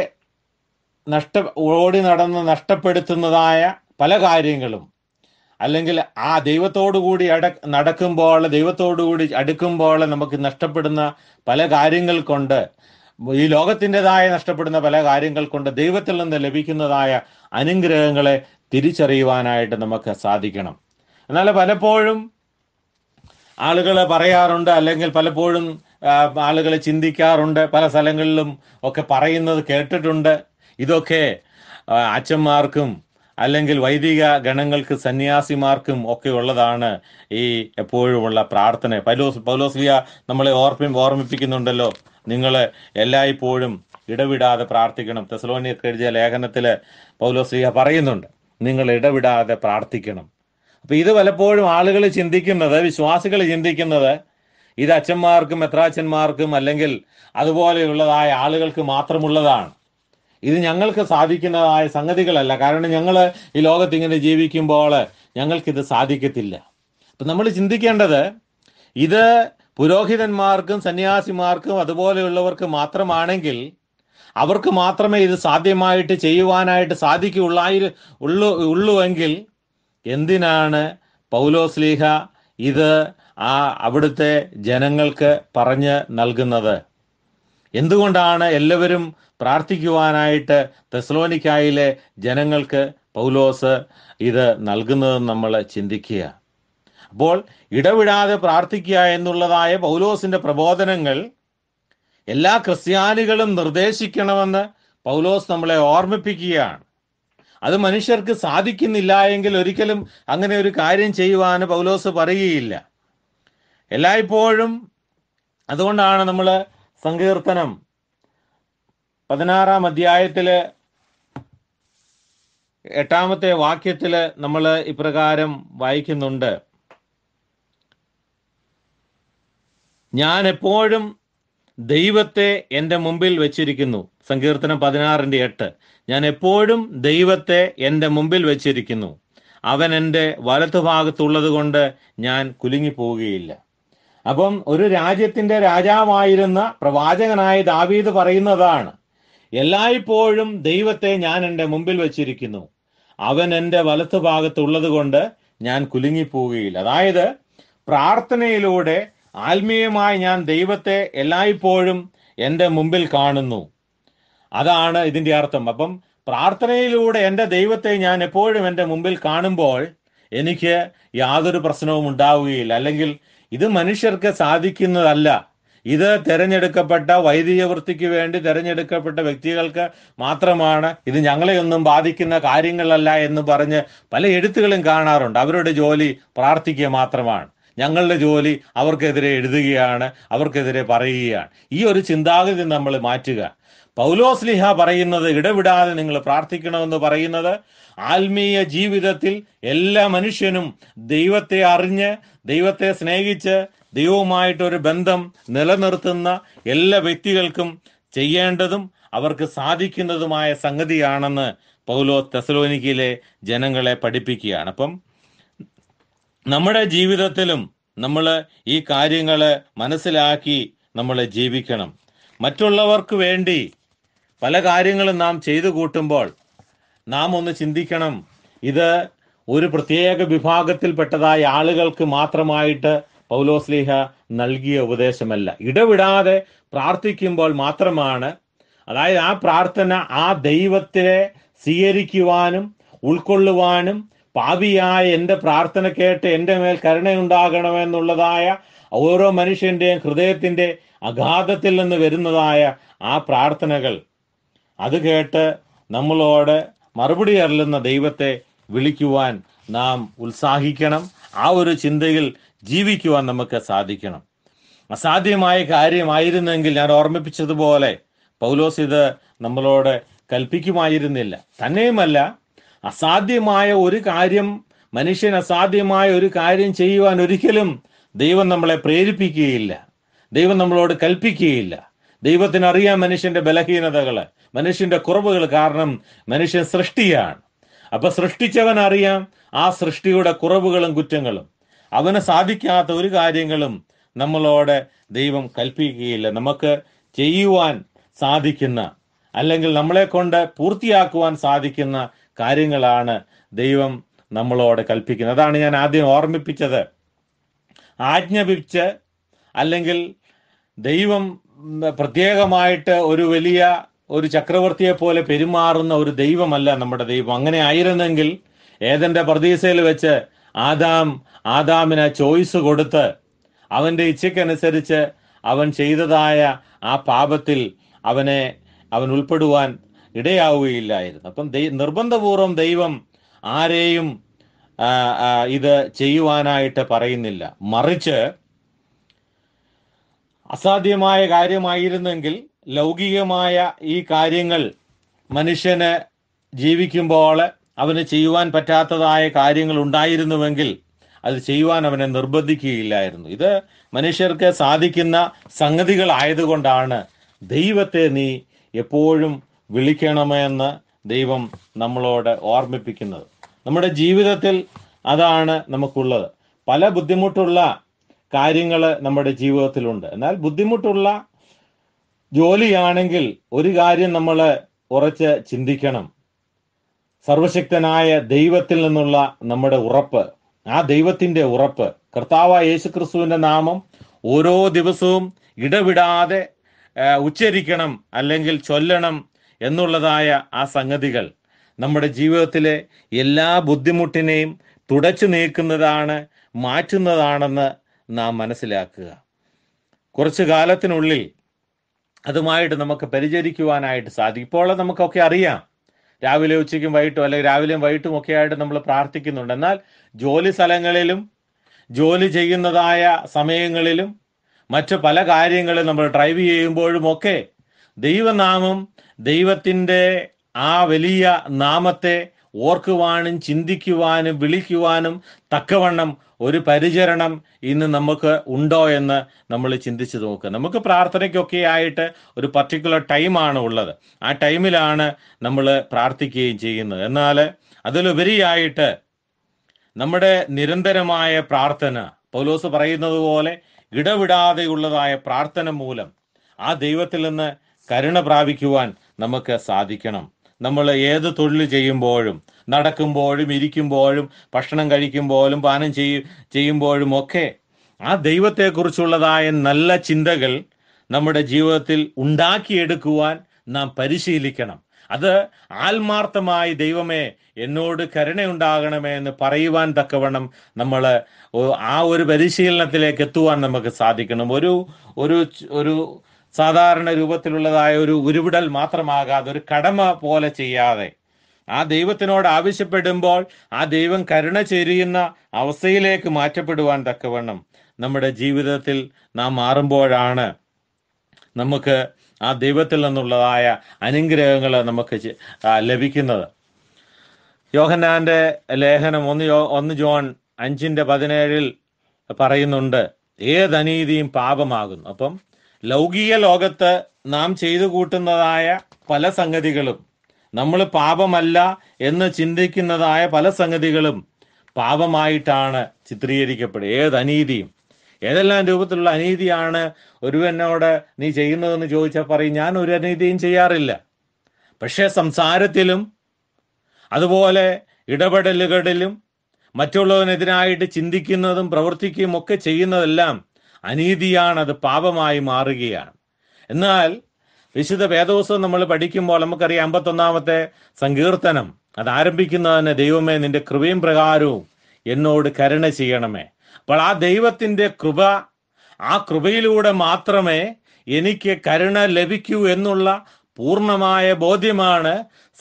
S1: നഷ്ട ഓടി നടന്ന് നഷ്ടപ്പെടുത്തുന്നതായ പല കാര്യങ്ങളും അല്ലെങ്കിൽ ആ കൂടി അട നടക്കുമ്പോൾ കൂടി അടുക്കുമ്പോൾ നമുക്ക് നഷ്ടപ്പെടുന്ന പല കാര്യങ്ങൾ കൊണ്ട് ഈ ലോകത്തിൻ്റെതായ നഷ്ടപ്പെടുന്ന പല കാര്യങ്ങൾ കൊണ്ട് ദൈവത്തിൽ നിന്ന് ലഭിക്കുന്നതായ അനുഗ്രഹങ്ങളെ തിരിച്ചറിയുവാനായിട്ട് നമുക്ക് സാധിക്കണം എന്നാൽ പലപ്പോഴും ആളുകൾ പറയാറുണ്ട് അല്ലെങ്കിൽ പലപ്പോഴും ആളുകൾ ചിന്തിക്കാറുണ്ട് പല സ്ഥലങ്ങളിലും ഒക്കെ പറയുന്നത് കേട്ടിട്ടുണ്ട് ഇതൊക്കെ അച്ഛന്മാർക്കും അല്ലെങ്കിൽ വൈദിക ഗണങ്ങൾക്ക് സന്യാസിമാർക്കും ഒക്കെ ഉള്ളതാണ് ഈ എപ്പോഴുമുള്ള പ്രാർത്ഥന പൗലോസ് പൗലോസ്ലിയ നമ്മളെ ഓർമ്മി ഓർമ്മിപ്പിക്കുന്നുണ്ടല്ലോ നിങ്ങൾ എല്ലായ്പ്പോഴും ഇടവിടാതെ പ്രാർത്ഥിക്കണം തെസലോണിയ കഴിഞ്ഞ ലേഖനത്തിൽ പൗലോസ്ലിയ പറയുന്നുണ്ട് നിങ്ങൾ ഇടവിടാതെ പ്രാർത്ഥിക്കണം അപ്പം ഇത് പലപ്പോഴും ആളുകൾ ചിന്തിക്കുന്നത് വിശ്വാസികൾ ചിന്തിക്കുന്നത് ഇത് അച്ഛന്മാർക്കും എത്രാച്ചന്മാർക്കും അല്ലെങ്കിൽ അതുപോലെയുള്ളതായ ആളുകൾക്ക് മാത്രമുള്ളതാണ് ഇത് ഞങ്ങൾക്ക് സാധിക്കുന്നതായ സംഗതികളല്ല കാരണം ഞങ്ങൾ ഈ ലോകത്ത് ഇങ്ങനെ ജീവിക്കുമ്പോൾ ഞങ്ങൾക്കിത് സാധിക്കത്തില്ല അപ്പം നമ്മൾ ചിന്തിക്കേണ്ടത് ഇത് പുരോഹിതന്മാർക്കും സന്യാസിമാർക്കും അതുപോലെയുള്ളവർക്ക് മാത്രമാണെങ്കിൽ അവർക്ക് മാത്രമേ ഇത് സാധ്യമായിട്ട് ചെയ്യുവാനായിട്ട് സാധിക്കുകയുള്ളായി ഉള്ളു ഉള്ളുവെങ്കിൽ എന്തിനാണ് പൗലോസ്ലീഹ ഇത് ആ അവിടുത്തെ ജനങ്ങൾക്ക് പറഞ്ഞ് നൽകുന്നത് എന്തുകൊണ്ടാണ് എല്ലാവരും പ്രാർത്ഥിക്കുവാനായിട്ട് തെസ്ലോനിക്കായിലെ ജനങ്ങൾക്ക് പൗലോസ് ഇത് നൽകുന്നത് നമ്മൾ ചിന്തിക്കുക അപ്പോൾ ഇടവിടാതെ പ്രാർത്ഥിക്കുക എന്നുള്ളതായ പൗലോസിൻ്റെ പ്രബോധനങ്ങൾ എല്ലാ ക്രിസ്ത്യാനികളും നിർദ്ദേശിക്കണമെന്ന് പൗലോസ് നമ്മളെ ഓർമ്മിപ്പിക്കുകയാണ് അത് മനുഷ്യർക്ക് സാധിക്കുന്നില്ല എങ്കിൽ ഒരിക്കലും അങ്ങനെ ഒരു കാര്യം ചെയ്യുവാന് പൗലോസ് പറയുകയില്ല എല്ലായ്പ്പോഴും അതുകൊണ്ടാണ് നമ്മൾ സങ്കീർത്തനം പതിനാറാം അധ്യായത്തില് എട്ടാമത്തെ വാക്യത്തില് നമ്മൾ ഇപ്രകാരം വായിക്കുന്നുണ്ട് ഞാൻ എപ്പോഴും ദൈവത്തെ എൻ്റെ മുമ്പിൽ വെച്ചിരിക്കുന്നു സങ്കീർത്തനം പതിനാറിൻ്റെ എട്ട് ഞാൻ എപ്പോഴും ദൈവത്തെ എൻ്റെ മുമ്പിൽ വെച്ചിരിക്കുന്നു അവൻ എൻ്റെ ഭാഗത്തുള്ളത് കൊണ്ട് ഞാൻ പോവുകയില്ല അപ്പം ഒരു രാജ്യത്തിൻ്റെ രാജാവായിരുന്ന പ്രവാചകനായ ദാവീദ് പറയുന്നതാണ് എല്ലായ്പ്പോഴും ദൈവത്തെ ഞാൻ എൻ്റെ മുമ്പിൽ വച്ചിരിക്കുന്നു അവൻ എൻ്റെ വലത്തു ഭാഗത്തുള്ളത് കൊണ്ട് ഞാൻ കുലുങ്ങിപ്പോവുകയില്ല അതായത് പ്രാർത്ഥനയിലൂടെ ആത്മീയമായി ഞാൻ ദൈവത്തെ എല്ലായ്പ്പോഴും എൻ്റെ മുമ്പിൽ കാണുന്നു അതാണ് ഇതിൻ്റെ അർത്ഥം അപ്പം പ്രാർത്ഥനയിലൂടെ എൻ്റെ ദൈവത്തെ ഞാൻ എപ്പോഴും എൻ്റെ മുമ്പിൽ കാണുമ്പോൾ എനിക്ക് യാതൊരു പ്രശ്നവും ഉണ്ടാവുകയില്ല അല്ലെങ്കിൽ ഇത് മനുഷ്യർക്ക് സാധിക്കുന്നതല്ല ഇത് തെരഞ്ഞെടുക്കപ്പെട്ട വൈദികവൃത്തിക്ക് വേണ്ടി തെരഞ്ഞെടുക്കപ്പെട്ട വ്യക്തികൾക്ക് മാത്രമാണ് ഇത് ഞങ്ങളെയൊന്നും ബാധിക്കുന്ന കാര്യങ്ങളല്ല എന്ന് പറഞ്ഞ് പല എഴുത്തുകളും കാണാറുണ്ട് അവരുടെ ജോലി പ്രാർത്ഥിക്കുക മാത്രമാണ് ഞങ്ങളുടെ ജോലി അവർക്കെതിരെ എഴുതുകയാണ് അവർക്കെതിരെ പറയുകയാണ് ഈ ഒരു ചിന്താഗതി നമ്മൾ മാറ്റുക പൗലോസ് പറയുന്നത് ഇടവിടാതെ നിങ്ങൾ പ്രാർത്ഥിക്കണമെന്ന് പറയുന്നത് ആത്മീയ ജീവിതത്തിൽ എല്ലാ മനുഷ്യനും ദൈവത്തെ അറിഞ്ഞ് ദൈവത്തെ സ്നേഹിച്ച് ദൈവവുമായിട്ടൊരു ബന്ധം നിലനിർത്തുന്ന എല്ലാ വ്യക്തികൾക്കും ചെയ്യേണ്ടതും അവർക്ക് സാധിക്കുന്നതുമായ സംഗതിയാണെന്ന് പൗലോ തെസലോനിക്കയിലെ ജനങ്ങളെ പഠിപ്പിക്കുകയാണ് അപ്പം നമ്മുടെ ജീവിതത്തിലും നമ്മൾ ഈ കാര്യങ്ങൾ മനസ്സിലാക്കി നമ്മൾ ജീവിക്കണം മറ്റുള്ളവർക്ക് വേണ്ടി പല കാര്യങ്ങളും നാം ചെയ്തു കൂട്ടുമ്പോൾ നാം ഒന്ന് ചിന്തിക്കണം ഇത് ഒരു പ്രത്യേക വിഭാഗത്തിൽപ്പെട്ടതായ ആളുകൾക്ക് മാത്രമായിട്ട് പൗലോസ്ലീഹ നൽകിയ ഉപദേശമല്ല ഇടവിടാതെ പ്രാർത്ഥിക്കുമ്പോൾ മാത്രമാണ് അതായത് ആ പ്രാർത്ഥന ആ ദൈവത്തിനെ സ്വീകരിക്കുവാനും ഉൾക്കൊള്ളുവാനും പാപിയായ എൻ്റെ പ്രാർത്ഥന കേട്ട് എൻ്റെ മേൽ കരുണയുണ്ടാകണമെന്നുള്ളതായ ഓരോ മനുഷ്യൻ്റെയും ഹൃദയത്തിൻ്റെ അഗാധത്തിൽ നിന്ന് വരുന്നതായ ആ പ്രാർത്ഥനകൾ അത് കേട്ട് നമ്മളോട് മറുപടി അറിയുന്ന ദൈവത്തെ വിളിക്കുവാൻ നാം ഉത്സാഹിക്കണം ആ ഒരു ചിന്തയിൽ ജീവിക്കുവാൻ നമുക്ക് സാധിക്കണം അസാധ്യമായ കാര്യമായിരുന്നെങ്കിൽ ഞാൻ ഓർമ്മിപ്പിച്ചതുപോലെ പൗലോസ് ഇത് നമ്മളോട് കൽപ്പിക്കുമായിരുന്നില്ല തന്നെയുമല്ല അസാധ്യമായ ഒരു കാര്യം മനുഷ്യൻ അസാധ്യമായ ഒരു കാര്യം ചെയ്യുവാൻ ഒരിക്കലും ദൈവം നമ്മളെ പ്രേരിപ്പിക്കുകയില്ല ദൈവം നമ്മളോട് കൽപ്പിക്കുകയില്ല ദൈവത്തിനറിയാം മനുഷ്യന്റെ ബലഹീനതകൾ മനുഷ്യന്റെ കുറവുകൾ കാരണം മനുഷ്യൻ സൃഷ്ടിയാണ് അപ്പൊ സൃഷ്ടിച്ചവൻ അറിയാം ആ സൃഷ്ടിയുടെ കുറവുകളും കുറ്റങ്ങളും അവന് സാധിക്കാത്ത ഒരു കാര്യങ്ങളും നമ്മളോട് ദൈവം കൽപ്പിക്കുകയില്ല നമുക്ക് ചെയ്യുവാൻ സാധിക്കുന്ന അല്ലെങ്കിൽ നമ്മളെ കൊണ്ട് പൂർത്തിയാക്കുവാൻ സാധിക്കുന്ന കാര്യങ്ങളാണ് ദൈവം നമ്മളോട് കൽപ്പിക്കുന്നത് അതാണ് ഞാൻ ആദ്യം ഓർമ്മിപ്പിച്ചത് ആജ്ഞപിച്ച് അല്ലെങ്കിൽ ദൈവം പ്രത്യേകമായിട്ട് ഒരു വലിയ ഒരു ചക്രവർത്തിയെ പോലെ പെരുമാറുന്ന ഒരു ദൈവമല്ല നമ്മുടെ ദൈവം അങ്ങനെ ആയിരുന്നെങ്കിൽ ഏതെൻ്റെ പ്രതീക്ഷയിൽ വെച്ച് ആദാം ആദാമിന് ചോയ്സ് കൊടുത്ത് അവൻ്റെ ഇച്ഛയ്ക്കനുസരിച്ച് അവൻ ചെയ്തതായ ആ പാപത്തിൽ അവനെ അവൻ ഉൾപ്പെടുവാൻ ഇടയാവുകയില്ലായിരുന്നു അപ്പം ദൈ നിർബന്ധപൂർവം ദൈവം ആരെയും ഇത് ചെയ്യുവാനായിട്ട് പറയുന്നില്ല മറിച്ച് അസാധ്യമായ കാര്യമായിരുന്നെങ്കിൽ ലൗകികമായ ഈ കാര്യങ്ങൾ മനുഷ്യന് ജീവിക്കുമ്പോൾ അവന് ചെയ്യുവാൻ പറ്റാത്തതായ കാര്യങ്ങൾ ഉണ്ടായിരുന്നുവെങ്കിൽ അത് ചെയ്യുവാൻ അവനെ നിർബന്ധിക്കുകയില്ലായിരുന്നു ഇത് മനുഷ്യർക്ക് സാധിക്കുന്ന സംഗതികളായതുകൊണ്ടാണ് ദൈവത്തെ നീ എപ്പോഴും വിളിക്കണമെന്ന് ദൈവം നമ്മളോട് ഓർമ്മിപ്പിക്കുന്നത് നമ്മുടെ ജീവിതത്തിൽ അതാണ് നമുക്കുള്ളത് പല ബുദ്ധിമുട്ടുള്ള കാര്യങ്ങൾ നമ്മുടെ ജീവിതത്തിലുണ്ട് എന്നാൽ ബുദ്ധിമുട്ടുള്ള ജോലിയാണെങ്കിൽ ഒരു കാര്യം നമ്മൾ ഉറച്ച് ചിന്തിക്കണം സർവശക്തനായ ദൈവത്തിൽ നിന്നുള്ള നമ്മുടെ ഉറപ്പ് ആ ദൈവത്തിന്റെ ഉറപ്പ് യേശു ക്രിസ്തുവിന്റെ നാമം ഓരോ ദിവസവും ഇടവിടാതെ ഉച്ചരിക്കണം അല്ലെങ്കിൽ ചൊല്ലണം എന്നുള്ളതായ ആ സംഗതികൾ നമ്മുടെ ജീവിതത്തിലെ എല്ലാ ബുദ്ധിമുട്ടിനെയും തുടച്ചു നീക്കുന്നതാണ് മാറ്റുന്നതാണെന്ന് നാം മനസ്സിലാക്കുക കുറച്ചു കാലത്തിനുള്ളിൽ അതുമായിട്ട് നമുക്ക് പരിചരിക്കുവാനായിട്ട് സാധിക്കും ഇപ്പോൾ നമുക്കൊക്കെ അറിയാം രാവിലെ ഉച്ചയ്ക്കും വൈകിട്ടും അല്ലെങ്കിൽ രാവിലെയും വൈകിട്ടും ഒക്കെ ആയിട്ട് നമ്മൾ പ്രാർത്ഥിക്കുന്നുണ്ട് എന്നാൽ ജോലി സ്ഥലങ്ങളിലും ജോലി ചെയ്യുന്നതായ സമയങ്ങളിലും മറ്റു പല കാര്യങ്ങളും നമ്മൾ ഡ്രൈവ് ചെയ്യുമ്പോഴും ഒക്കെ ദൈവനാമം ദൈവത്തിൻ്റെ ആ വലിയ നാമത്തെ ഓർക്കുവാനും ചിന്തിക്കുവാനും വിളിക്കുവാനും തക്കവണ്ണം ഒരു പരിചരണം ഇന്ന് നമുക്ക് ഉണ്ടോ എന്ന് നമ്മൾ ചിന്തിച്ച് നോക്കുക നമുക്ക് പ്രാർത്ഥനയ്ക്കൊക്കെ ആയിട്ട് ഒരു പർട്ടിക്കുലർ ടൈമാണ് ഉള്ളത് ആ ടൈമിലാണ് നമ്മൾ പ്രാർത്ഥിക്കുകയും ചെയ്യുന്നത് എന്നാൽ അതിലുപരിയായിട്ട് നമ്മുടെ നിരന്തരമായ പ്രാർത്ഥന പൗലോസ് പറയുന്നത് പോലെ ഇടവിടാതെയുള്ളതായ പ്രാർത്ഥന മൂലം ആ ദൈവത്തിൽ നിന്ന് കരുണ പ്രാപിക്കുവാൻ നമുക്ക് സാധിക്കണം നമ്മൾ ഏത് തൊഴിൽ ചെയ്യുമ്പോഴും നടക്കുമ്പോഴും ഇരിക്കുമ്പോഴും ഭക്ഷണം കഴിക്കുമ്പോഴും പാനം ചെയ്യും ചെയ്യുമ്പോഴും ഒക്കെ ആ ദൈവത്തെക്കുറിച്ചുള്ളതായ നല്ല ചിന്തകൾ നമ്മുടെ ജീവിതത്തിൽ ഉണ്ടാക്കിയെടുക്കുവാൻ നാം പരിശീലിക്കണം അത് ആത്മാർത്ഥമായി ദൈവമേ എന്നോട് കരുണയുണ്ടാകണമേ എന്ന് പറയുവാൻ തക്കവണ്ണം നമ്മൾ ആ ഒരു പരിശീലനത്തിലേക്ക് എത്തുവാൻ നമുക്ക് സാധിക്കണം ഒരു ഒരു ഒരു സാധാരണ രൂപത്തിലുള്ളതായ ഒരു ഉരുവിടൽ മാത്രമാകാതെ ഒരു കടമ പോലെ ചെയ്യാതെ ആ ദൈവത്തിനോട് ആവശ്യപ്പെടുമ്പോൾ ആ ദൈവം കരുണ ചെരിയുന്ന അവസ്ഥയിലേക്ക് മാറ്റപ്പെടുവാൻ തക്കവണ്ണം നമ്മുടെ ജീവിതത്തിൽ നാം മാറുമ്പോഴാണ് നമുക്ക് ആ ദൈവത്തിൽ നിന്നുള്ളതായ അനുഗ്രഹങ്ങൾ നമുക്ക് ലഭിക്കുന്നത് യോഹന്നാന്റെ ലേഖനം ഒന്ന് യോ ഒന്ന് ജോൺ അഞ്ചിൻ്റെ പതിനേഴിൽ പറയുന്നുണ്ട് ഏതനീതിയും പാപമാകുന്നു അപ്പം ലൗകിക ലോകത്ത് നാം ചെയ്തു കൂട്ടുന്നതായ പല സംഗതികളും നമ്മൾ പാപമല്ല എന്ന് ചിന്തിക്കുന്നതായ പല സംഗതികളും പാപമായിട്ടാണ് ചിത്രീകരിക്കപ്പെടുക ഏത് അനീതിയും ഏതെല്ലാം രൂപത്തിലുള്ള അനീതിയാണ് ഒരുവനോട് നീ ചെയ്യുന്നതെന്ന് ചോദിച്ചാൽ പറയും ഞാൻ ഒരു അനീതിയും ചെയ്യാറില്ല പക്ഷേ സംസാരത്തിലും അതുപോലെ ഇടപെടലുകളിലും മറ്റുള്ളവനെതിരായിട്ട് ചിന്തിക്കുന്നതും പ്രവർത്തിക്കുകയും ഒക്കെ ചെയ്യുന്നതെല്ലാം അനീതിയാണ് അത് പാപമായി മാറുകയാണ് എന്നാൽ വിശുദ്ധ വേദോത്സവം നമ്മൾ പഠിക്കുമ്പോൾ നമുക്കറിയാം അമ്പത്തൊന്നാമത്തെ സങ്കീർത്തനം അത് ആരംഭിക്കുന്നതിന് ദൈവമേ നിന്റെ കൃപയും പ്രകാരവും എന്നോട് കരുണ ചെയ്യണമേ അപ്പോൾ ആ ദൈവത്തിൻ്റെ കൃപ ആ കൃപയിലൂടെ മാത്രമേ എനിക്ക് കരുണ ലഭിക്കൂ എന്നുള്ള പൂർണ്ണമായ ബോധ്യമാണ്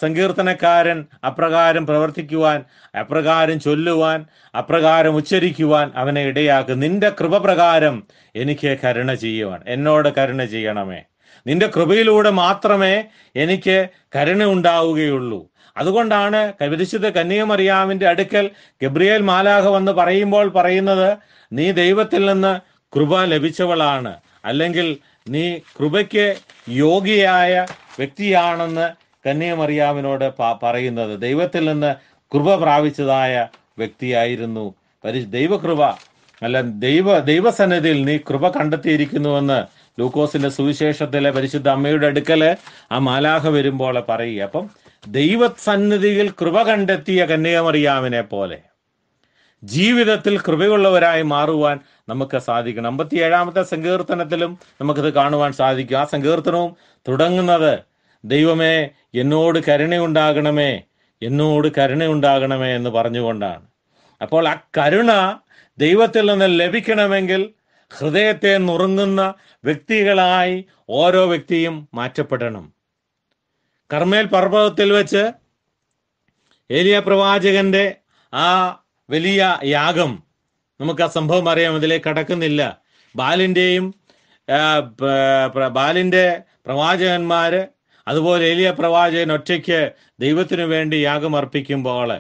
S1: സങ്കീർത്തനക്കാരൻ അപ്രകാരം പ്രവർത്തിക്കുവാൻ അപ്രകാരം ചൊല്ലുവാൻ അപ്രകാരം ഉച്ചരിക്കുവാൻ അവനെ ഇടയാക്കും നിന്റെ കൃപ പ്രകാരം എനിക്ക് കരുണ ചെയ്യുവാൻ എന്നോട് കരുണ ചെയ്യണമേ നിന്റെ കൃപയിലൂടെ മാത്രമേ എനിക്ക് കരുണ ഉണ്ടാവുകയുള്ളൂ അതുകൊണ്ടാണ് പരിശുദ്ധ കന്യകമറിയാമിന്റെ അടുക്കൽ ഗബ്രിയേൽ മാലാഹ വന്ന് പറയുമ്പോൾ പറയുന്നത് നീ ദൈവത്തിൽ നിന്ന് കൃപ ലഭിച്ചവളാണ് അല്ലെങ്കിൽ നീ കൃപയ്ക്ക് യോഗ്യയായ വ്യക്തിയാണെന്ന് കന്യമറിയാമിനോട് പറയുന്നത് ദൈവത്തിൽ നിന്ന് കൃപ പ്രാപിച്ചതായ വ്യക്തിയായിരുന്നു പരി ദൈവകൃപ അല്ല ദൈവ ദൈവസന്നിധിയിൽ നീ കൃപ കണ്ടെത്തിയിരിക്കുന്നുവെന്ന് ലൂക്കോസിന്റെ സുവിശേഷത്തിലെ പരിശുദ്ധ അമ്മയുടെ അടുക്കല് ആ മാലാഹ വരുമ്പോൾ പറയുക അപ്പം ദൈവസന്നിധിയിൽ കൃപ കണ്ടെത്തിയ കന്യാമറിയാമിനെ പോലെ ജീവിതത്തിൽ കൃപയുള്ളവരായി മാറുവാൻ നമുക്ക് സാധിക്കണം ഏഴാമത്തെ സങ്കീർത്തനത്തിലും നമുക്കിത് കാണുവാൻ സാധിക്കും ആ സങ്കീർത്തനവും തുടങ്ങുന്നത് ദൈവമേ എന്നോട് കരുണയുണ്ടാകണമേ എന്നോട് കരുണയുണ്ടാകണമേ എന്ന് പറഞ്ഞുകൊണ്ടാണ് അപ്പോൾ ആ കരുണ ദൈവത്തിൽ നിന്ന് ലഭിക്കണമെങ്കിൽ ഹൃദയത്തെ നുറുങ്ങുന്ന വ്യക്തികളായി ഓരോ വ്യക്തിയും മാറ്റപ്പെടണം കർമ്മേൽ പർവ്വതത്തിൽ വെച്ച് ഏലിയ പ്രവാചകന്റെ ആ വലിയ യാഗം നമുക്ക് ആ സംഭവം അറിയാം അതിലേക്ക് കടക്കുന്നില്ല ബാലിൻ്റെയും ബാലിൻ്റെ പ്രവാചകന്മാര് അതുപോലെ എലിയ പ്രവാചകൻ ഒറ്റയ്ക്ക് ദൈവത്തിനു വേണ്ടി യാഗം അർപ്പിക്കുമ്പോൾ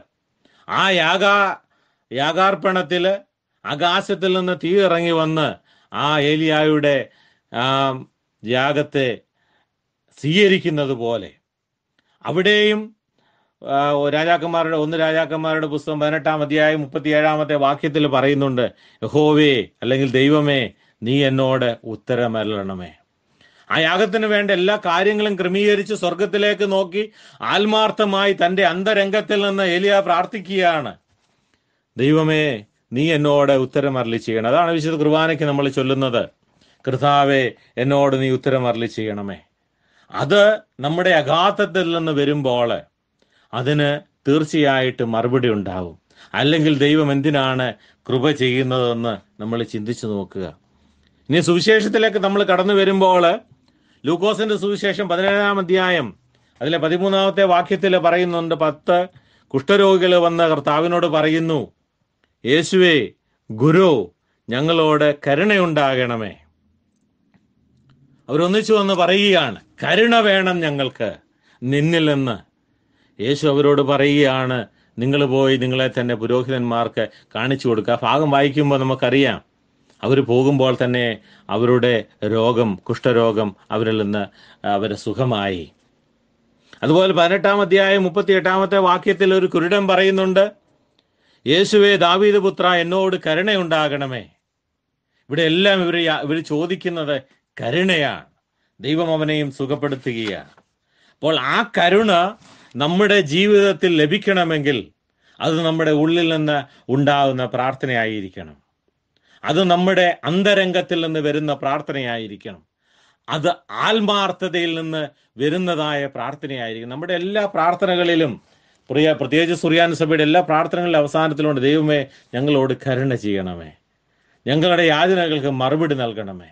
S1: ആ യാഗ യാഗാർപ്പണത്തിൽ ആകാശത്തിൽ നിന്ന് തീ ഇറങ്ങി വന്ന് ആ ഏലിയായുടെ യാഗത്തെ സ്വീകരിക്കുന്നത് പോലെ അവിടെയും രാജാക്കന്മാരുടെ ഒന്ന് രാജാക്കന്മാരുടെ പുസ്തകം പതിനെട്ടാം അധ്യായം ഏഴാമത്തെ വാക്യത്തിൽ പറയുന്നുണ്ട് യഹോവേ അല്ലെങ്കിൽ ദൈവമേ നീ എന്നോട് ഉത്തരമരണമേ ആ യാഗത്തിന് വേണ്ട എല്ലാ കാര്യങ്ങളും ക്രമീകരിച്ച് സ്വർഗത്തിലേക്ക് നോക്കി ആത്മാർത്ഥമായി തൻ്റെ അന്തരംഗത്തിൽ നിന്ന് എലിയ പ്രാർത്ഥിക്കുകയാണ് ദൈവമേ നീ എന്നോട് ഉത്തരം അരളി ചെയ്യണം അതാണ് വിശുദ്ധ കുർബാനയ്ക്ക് നമ്മൾ ചൊല്ലുന്നത് കൃതാവേ എന്നോട് നീ ഉത്തരം അരളി ചെയ്യണമേ അത് നമ്മുടെ അഘാതത്തിൽ നിന്ന് വരുമ്പോൾ അതിന് തീർച്ചയായിട്ടും മറുപടി ഉണ്ടാവും അല്ലെങ്കിൽ ദൈവം എന്തിനാണ് കൃപ ചെയ്യുന്നതെന്ന് നമ്മൾ ചിന്തിച്ചു നോക്കുക ഇനി സുവിശേഷത്തിലേക്ക് നമ്മൾ കടന്നു വരുമ്പോൾ ലൂക്കോസിന്റെ സുവിശേഷം പതിനേഴാം അധ്യായം അതിലെ പതിമൂന്നാമത്തെ വാക്യത്തിൽ പറയുന്നുണ്ട് പത്ത് കുഷ്ഠരോഗികൾ വന്ന കർത്താവിനോട് പറയുന്നു യേശുവേ ഗുരു ഞങ്ങളോട് കരുണയുണ്ടാകണമേ അവരൊന്നിച്ചു വന്ന് പറയുകയാണ് കരുണ വേണം ഞങ്ങൾക്ക് നിന്നിൽ നിന്ന് യേശു അവരോട് പറയുകയാണ് നിങ്ങൾ പോയി നിങ്ങളെ തന്നെ പുരോഹിതന്മാർക്ക് കാണിച്ചു കൊടുക്കുക ഭാഗം വായിക്കുമ്പോൾ നമുക്കറിയാം അവർ പോകുമ്പോൾ തന്നെ അവരുടെ രോഗം കുഷ്ഠരോഗം അവരിൽ നിന്ന് അവരെ സുഖമായി അതുപോലെ പതിനെട്ടാം അധ്യായം മുപ്പത്തി എട്ടാമത്തെ വാക്യത്തിൽ ഒരു കുരുടൻ പറയുന്നുണ്ട് യേശുവേ ദാവീദ് പുത്ര എന്നോട് കരുണയുണ്ടാകണമേ ഇവിടെ എല്ലാം ഇവർ ഇവർ ചോദിക്കുന്നത് കരുണയാണ് ദൈവം അവനെയും സുഖപ്പെടുത്തുകയാണ് അപ്പോൾ ആ കരുണ നമ്മുടെ ജീവിതത്തിൽ ലഭിക്കണമെങ്കിൽ അത് നമ്മുടെ ഉള്ളിൽ നിന്ന് ഉണ്ടാകുന്ന പ്രാർത്ഥനയായിരിക്കണം അത് നമ്മുടെ അന്തരംഗത്തിൽ നിന്ന് വരുന്ന പ്രാർത്ഥനയായിരിക്കണം അത് ആത്മാർത്ഥതയിൽ നിന്ന് വരുന്നതായ പ്രാർത്ഥനയായിരിക്കും നമ്മുടെ എല്ലാ പ്രാർത്ഥനകളിലും പ്രിയ പ്രത്യേകിച്ച് സുറിയാൻ സഭയുടെ എല്ലാ പ്രാർത്ഥനകളിലും അവസാനത്തിലുണ്ട് ദൈവമേ ഞങ്ങളോട് കരുണ ചെയ്യണമേ ഞങ്ങളുടെ യാചനകൾക്ക് മറുപടി നൽകണമേ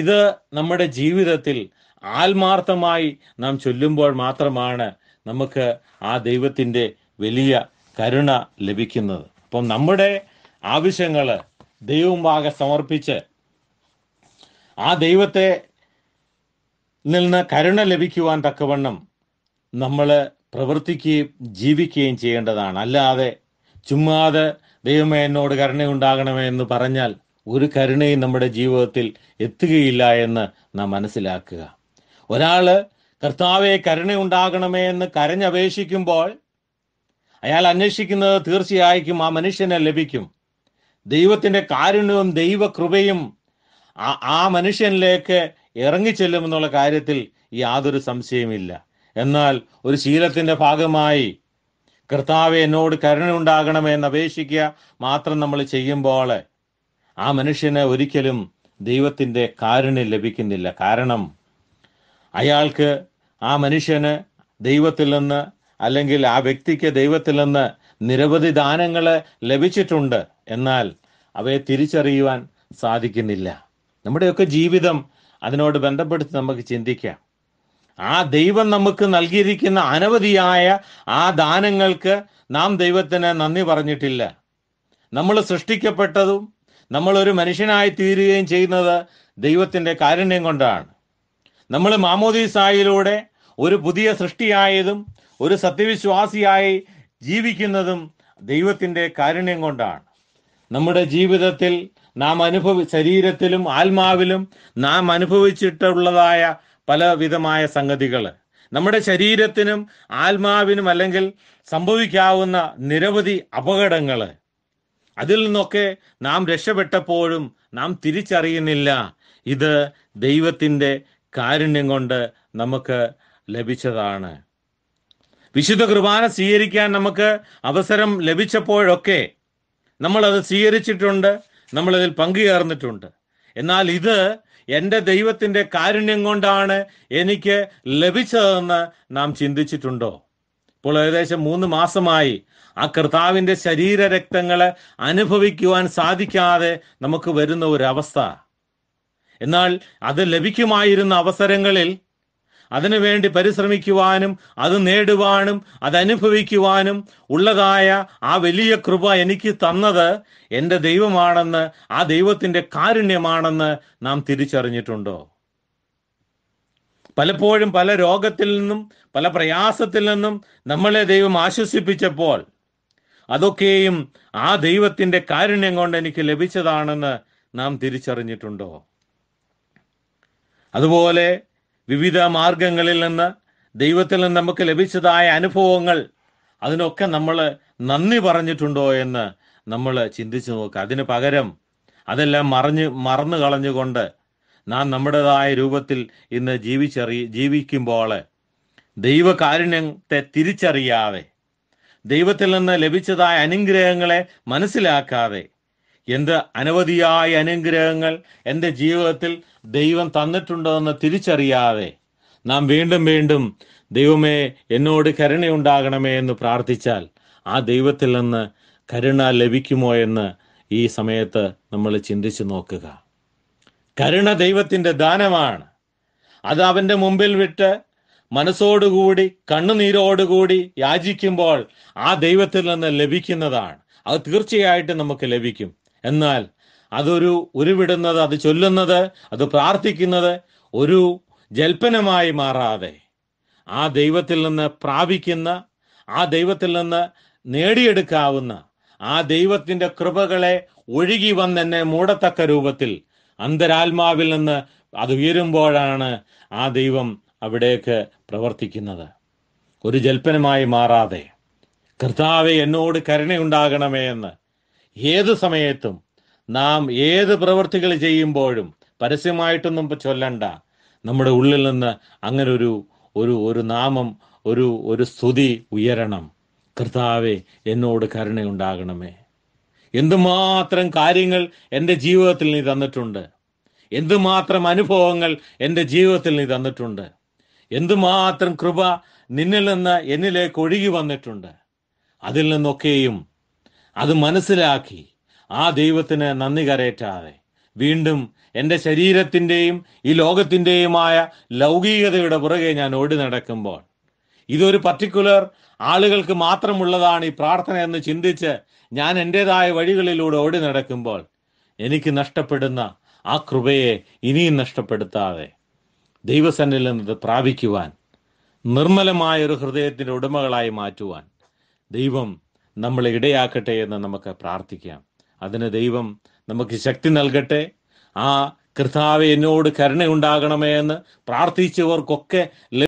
S1: ഇത് നമ്മുടെ ജീവിതത്തിൽ ആത്മാർത്ഥമായി നാം ചൊല്ലുമ്പോൾ മാത്രമാണ് നമുക്ക് ആ ദൈവത്തിൻ്റെ വലിയ കരുണ ലഭിക്കുന്നത് അപ്പം നമ്മുടെ ആവശ്യങ്ങൾ ദൈവമാകെ സമർപ്പിച്ച് ആ ദൈവത്തെ നിന്ന് കരുണ ലഭിക്കുവാൻ തക്കവണ്ണം നമ്മൾ പ്രവർത്തിക്കുകയും ജീവിക്കുകയും ചെയ്യേണ്ടതാണ് അല്ലാതെ ചുമ്മാതെ ദൈവമേ എന്നോട് കരുണയുണ്ടാകണമേ എന്ന് പറഞ്ഞാൽ ഒരു കരുണയും നമ്മുടെ ജീവിതത്തിൽ എത്തുകയില്ല എന്ന് നാം മനസ്സിലാക്കുക ഒരാൾ കർത്താവെ കരുണയുണ്ടാകണമേ എന്ന് കരഞ്ഞപേക്ഷിക്കുമ്പോൾ അയാൾ അന്വേഷിക്കുന്നത് തീർച്ചയായും ആ മനുഷ്യനെ ലഭിക്കും ദൈവത്തിൻ്റെ കാരുണ്യവും ദൈവകൃപയും ആ മനുഷ്യനിലേക്ക് ചെല്ലുമെന്നുള്ള കാര്യത്തിൽ യാതൊരു സംശയമില്ല എന്നാൽ ഒരു ശീലത്തിൻ്റെ ഭാഗമായി കർത്താവ് എന്നോട് കരുണയുണ്ടാകണമെന്ന് അപേക്ഷിക്കുക മാത്രം നമ്മൾ ചെയ്യുമ്പോൾ ആ മനുഷ്യന് ഒരിക്കലും ദൈവത്തിൻ്റെ കാരുണ്യം ലഭിക്കുന്നില്ല കാരണം അയാൾക്ക് ആ മനുഷ്യന് ദൈവത്തിൽ നിന്ന് അല്ലെങ്കിൽ ആ വ്യക്തിക്ക് ദൈവത്തിൽ നിന്ന് നിരവധി ദാനങ്ങൾ ലഭിച്ചിട്ടുണ്ട് എന്നാൽ അവയെ തിരിച്ചറിയുവാൻ സാധിക്കുന്നില്ല നമ്മുടെയൊക്കെ ജീവിതം അതിനോട് ബന്ധപ്പെടുത്തി നമുക്ക് ചിന്തിക്കാം ആ ദൈവം നമുക്ക് നൽകിയിരിക്കുന്ന അനവധിയായ ആ ദാനങ്ങൾക്ക് നാം ദൈവത്തിന് നന്ദി പറഞ്ഞിട്ടില്ല നമ്മൾ സൃഷ്ടിക്കപ്പെട്ടതും നമ്മൾ ഒരു മനുഷ്യനായി തീരുകയും ചെയ്യുന്നത് ദൈവത്തിൻ്റെ കാരുണ്യം കൊണ്ടാണ് നമ്മൾ മാമോദീസായിലൂടെ ഒരു പുതിയ സൃഷ്ടിയായതും ഒരു സത്യവിശ്വാസിയായി ജീവിക്കുന്നതും ദൈവത്തിൻ്റെ കാരുണ്യം കൊണ്ടാണ് നമ്മുടെ ജീവിതത്തിൽ നാം അനുഭവി ശരീരത്തിലും ആത്മാവിലും നാം അനുഭവിച്ചിട്ടുള്ളതായ പലവിധമായ സംഗതികൾ നമ്മുടെ ശരീരത്തിനും ആത്മാവിനും അല്ലെങ്കിൽ സംഭവിക്കാവുന്ന നിരവധി അപകടങ്ങൾ അതിൽ നിന്നൊക്കെ നാം രക്ഷപ്പെട്ടപ്പോഴും നാം തിരിച്ചറിയുന്നില്ല ഇത് ദൈവത്തിൻ്റെ കാരുണ്യം കൊണ്ട് നമുക്ക് ലഭിച്ചതാണ് വിശുദ്ധ കുർബാന സ്വീകരിക്കാൻ നമുക്ക് അവസരം ലഭിച്ചപ്പോഴൊക്കെ നമ്മളത് സ്വീകരിച്ചിട്ടുണ്ട് നമ്മളതിൽ പങ്കുചേർന്നിട്ടുണ്ട് എന്നാൽ ഇത് എൻ്റെ ദൈവത്തിൻ്റെ കാരുണ്യം കൊണ്ടാണ് എനിക്ക് ലഭിച്ചതെന്ന് നാം ചിന്തിച്ചിട്ടുണ്ടോ ഇപ്പോൾ ഏകദേശം മൂന്ന് മാസമായി ആ കർത്താവിൻ്റെ ശരീരരക്തങ്ങളെ അനുഭവിക്കുവാൻ സാധിക്കാതെ നമുക്ക് വരുന്ന ഒരവസ്ഥ എന്നാൽ അത് ലഭിക്കുമായിരുന്ന അവസരങ്ങളിൽ അതിനുവേണ്ടി പരിശ്രമിക്കുവാനും അത് നേടുവാനും അതനുഭവിക്കുവാനും ഉള്ളതായ ആ വലിയ കൃപ എനിക്ക് തന്നത് എൻ്റെ ദൈവമാണെന്ന് ആ ദൈവത്തിൻ്റെ കാരുണ്യമാണെന്ന് നാം തിരിച്ചറിഞ്ഞിട്ടുണ്ടോ പലപ്പോഴും പല രോഗത്തിൽ നിന്നും പല പ്രയാസത്തിൽ നിന്നും നമ്മളെ ദൈവം ആശ്വസിപ്പിച്ചപ്പോൾ അതൊക്കെയും ആ ദൈവത്തിൻ്റെ കാരുണ്യം കൊണ്ട് എനിക്ക് ലഭിച്ചതാണെന്ന് നാം തിരിച്ചറിഞ്ഞിട്ടുണ്ടോ അതുപോലെ വിവിധ മാർഗങ്ങളിൽ നിന്ന് ദൈവത്തിൽ നിന്ന് നമുക്ക് ലഭിച്ചതായ അനുഭവങ്ങൾ അതിനൊക്കെ നമ്മൾ നന്ദി പറഞ്ഞിട്ടുണ്ടോ എന്ന് നമ്മൾ ചിന്തിച്ചു നോക്കുക അതിന് പകരം അതെല്ലാം മറിഞ്ഞ് മറന്നു കളഞ്ഞുകൊണ്ട് നാം നമ്മുടേതായ രൂപത്തിൽ ഇന്ന് ജീവിച്ചറി ജീവിക്കുമ്പോൾ ദൈവകാരുണ്യത്തെ തിരിച്ചറിയാതെ ദൈവത്തിൽ നിന്ന് ലഭിച്ചതായ അനുഗ്രഹങ്ങളെ മനസ്സിലാക്കാതെ എന്ത് അനവധിയായ അനുഗ്രഹങ്ങൾ എൻ്റെ ജീവിതത്തിൽ ദൈവം തന്നിട്ടുണ്ടെന്ന് തിരിച്ചറിയാതെ നാം വീണ്ടും വീണ്ടും ദൈവമേ എന്നോട് കരുണയുണ്ടാകണമേ എന്ന് പ്രാർത്ഥിച്ചാൽ ആ ദൈവത്തിൽ നിന്ന് കരുണ ലഭിക്കുമോ എന്ന് ഈ സമയത്ത് നമ്മൾ ചിന്തിച്ചു നോക്കുക കരുണ ദൈവത്തിൻ്റെ ദാനമാണ് അത് അവൻ്റെ മുമ്പിൽ വിട്ട് മനസ്സോടുകൂടി കണ്ണുനീരോടുകൂടി യാചിക്കുമ്പോൾ ആ ദൈവത്തിൽ നിന്ന് ലഭിക്കുന്നതാണ് അത് തീർച്ചയായിട്ടും നമുക്ക് ലഭിക്കും എന്നാൽ അതൊരു ഉരുവിടുന്നത് അത് ചൊല്ലുന്നത് അത് പ്രാർത്ഥിക്കുന്നത് ഒരു ജൽപ്പനമായി മാറാതെ ആ ദൈവത്തിൽ നിന്ന് പ്രാപിക്കുന്ന ആ ദൈവത്തിൽ നിന്ന് നേടിയെടുക്കാവുന്ന ആ ദൈവത്തിൻ്റെ കൃപകളെ ഒഴുകി വന്നെന്നെ മൂടത്തക്ക രൂപത്തിൽ അന്തരാത്മാവിൽ നിന്ന് അത് ഉയരുമ്പോഴാണ് ആ ദൈവം അവിടേക്ക് പ്രവർത്തിക്കുന്നത് ഒരു ജൽപ്പനമായി മാറാതെ കർത്താവെ എന്നോട് കരുണയുണ്ടാകണമേ എന്ന് ഏത് സമയത്തും നാം ഏത് പ്രവൃത്തികൾ ചെയ്യുമ്പോഴും പരസ്യമായിട്ടൊന്നും ചൊല്ലണ്ട നമ്മുടെ ഉള്ളിൽ നിന്ന് അങ്ങനെ ഒരു ഒരു ഒരു നാമം ഒരു ഒരു സ്തുതി ഉയരണം കർത്താവെ എന്നോട് കരുണയുണ്ടാകണമേ എന്തുമാത്രം കാര്യങ്ങൾ എൻ്റെ ജീവിതത്തിൽ നീ തന്നിട്ടുണ്ട് എന്തുമാത്രം അനുഭവങ്ങൾ എൻ്റെ ജീവിതത്തിൽ നീ തന്നിട്ടുണ്ട് എന്തുമാത്രം കൃപ നിന്നിൽ നിന്ന് എന്നിലേക്ക് ഒഴുകി വന്നിട്ടുണ്ട് അതിൽ നിന്നൊക്കെയും അത് മനസ്സിലാക്കി ആ ദൈവത്തിന് നന്ദി കരയറ്റാതെ വീണ്ടും എൻ്റെ ശരീരത്തിൻ്റെയും ഈ ലോകത്തിൻ്റെയുമായ ലൗകികതയുടെ പുറകെ ഞാൻ ഓടി നടക്കുമ്പോൾ ഇതൊരു പർട്ടിക്കുലർ ആളുകൾക്ക് മാത്രമുള്ളതാണ് ഈ പ്രാർത്ഥന എന്ന് ചിന്തിച്ച് ഞാൻ എൻ്റെതായ വഴികളിലൂടെ ഓടി നടക്കുമ്പോൾ എനിക്ക് നഷ്ടപ്പെടുന്ന ആ കൃപയെ ഇനിയും നഷ്ടപ്പെടുത്താതെ ദൈവസന്നിൽ നിന്ന് പ്രാപിക്കുവാൻ നിർമ്മലമായ ഒരു ഹൃദയത്തിൻ്റെ ഉടമകളായി മാറ്റുവാൻ ദൈവം നമ്മളെ ഇടയാക്കട്ടെ എന്ന് നമുക്ക് പ്രാർത്ഥിക്കാം അതിന് ദൈവം നമുക്ക് ശക്തി നൽകട്ടെ ആ കർത്താവ് എന്നോട് കരുണയുണ്ടാകണമേ എന്ന് പ്രാർത്ഥിച്ചവർക്കൊക്കെ